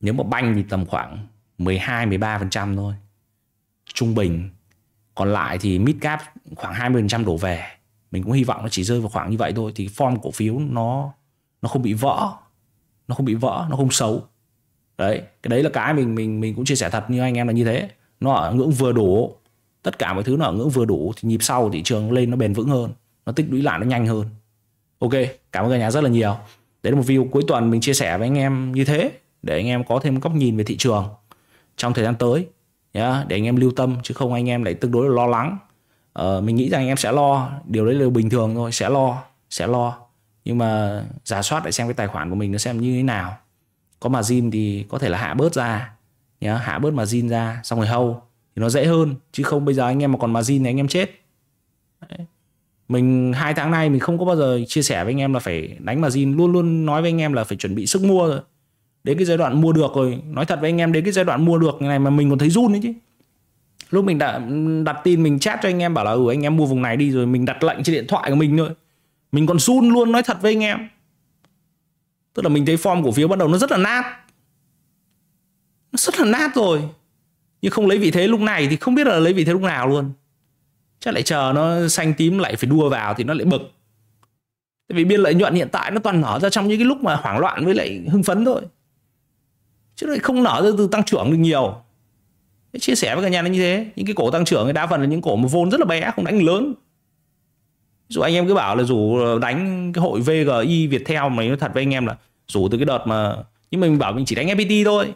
nếu mà banh thì tầm khoảng 12 13% thôi trung bình còn lại thì mid cap khoảng 20% đổ về mình cũng hy vọng nó chỉ rơi vào khoảng như vậy thôi thì form cổ phiếu nó nó không bị vỡ nó không bị vỡ nó không xấu đấy cái đấy là cái mình mình mình cũng chia sẻ thật như anh em là như thế nó ở ngưỡng vừa đủ tất cả mọi thứ nó ở ngưỡng vừa đủ thì nhịp sau thị trường lên nó bền vững hơn nó tích lũy lại nó nhanh hơn ok cảm ơn cả nhà rất là nhiều đấy là một view cuối tuần mình chia sẻ với anh em như thế để anh em có thêm góc nhìn về thị trường trong thời gian tới nhá để anh em lưu tâm chứ không anh em lại tương đối là lo lắng uh, mình nghĩ rằng em sẽ lo điều đấy là bình thường thôi sẽ lo sẽ lo nhưng mà giả soát lại xem cái tài khoản của mình nó xem như thế nào có mà zin thì có thể là hạ bớt ra nhá hạ bớt mà zin ra xong rồi hâu thì nó dễ hơn chứ không bây giờ anh em mà còn mà zin thì anh em chết đấy. mình hai tháng nay mình không có bao giờ chia sẻ với anh em là phải đánh mà zin luôn luôn nói với anh em là phải chuẩn bị sức mua rồi đến cái giai đoạn mua được rồi nói thật với anh em đến cái giai đoạn mua được này mà mình còn thấy run đấy chứ lúc mình đã đặt tin mình chat cho anh em bảo là ừ anh em mua vùng này đi rồi mình đặt lệnh trên điện thoại của mình thôi mình còn sun luôn nói thật với anh em tức là mình thấy form cổ phiếu bắt đầu nó rất là nát nó rất là nát rồi nhưng không lấy vị thế lúc này thì không biết là lấy vị thế lúc nào luôn chắc lại chờ nó xanh tím lại phải đua vào thì nó lại bực vì biên lợi nhuận hiện tại nó toàn nở ra trong những cái lúc mà hoảng loạn với lại hưng phấn thôi chứ lại không nở ra từ tăng trưởng được nhiều chia sẻ với cả nhà là như thế những cái cổ tăng trưởng đa phần là những cổ mà vốn rất là bé không đánh lớn dù anh em cứ bảo là dù đánh cái hội VGI Viettel mà nói thật với anh em là rủ từ cái đợt mà nhưng mình bảo mình chỉ đánh FPT thôi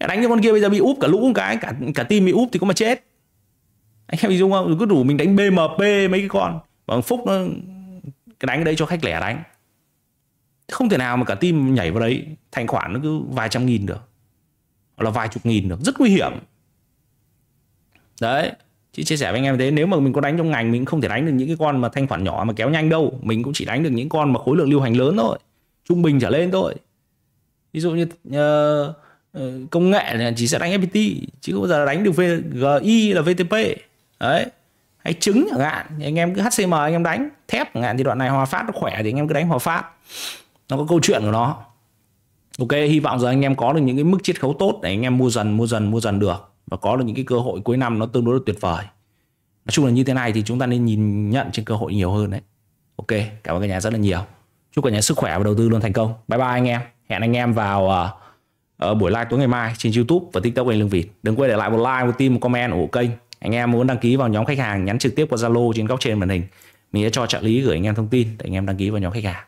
đánh cho con kia bây giờ bị úp cả lũ một cái cả cả team bị úp thì có mà chết anh em hình dung không cứ đủ mình đánh BMP mấy cái con bằng phúc nó cái đánh đấy cho khách lẻ đánh không thể nào mà cả team nhảy vào đấy thành khoản nó cứ vài trăm nghìn được là vài chục nghìn được rất nguy hiểm đấy chị chia sẻ với anh em thế nếu mà mình có đánh trong ngành mình không thể đánh được những cái con mà thanh khoản nhỏ mà kéo nhanh đâu mình cũng chỉ đánh được những con mà khối lượng lưu hành lớn thôi trung bình trở lên thôi ví dụ như uh, công nghệ là chỉ sẽ đánh FPT chứ không bao giờ đánh được GI là VTP đấy hay trứng chẳng hạn anh em cứ HCM anh em đánh thép chẳng hạn thì đoạn này hòa phát nó khỏe thì anh em cứ đánh hòa phát nó có câu chuyện của nó ok hy vọng giờ anh em có được những cái mức chiết khấu tốt để anh em mua dần mua dần mua dần được và có được những cái cơ hội cuối năm nó tương đối là tuyệt vời nói chung là như thế này thì chúng ta nên nhìn nhận trên cơ hội nhiều hơn đấy ok cảm ơn cả nhà rất là nhiều chúc cả nhà sức khỏe và đầu tư luôn thành công bye bye anh em hẹn anh em vào uh, buổi live tối ngày mai trên youtube và tiktok anh lương việt đừng quên để lại một like một tim một comment ủng hộ kênh anh em muốn đăng ký vào nhóm khách hàng nhắn trực tiếp qua zalo trên góc trên màn hình mình sẽ cho trợ lý gửi anh em thông tin để anh em đăng ký vào nhóm khách hàng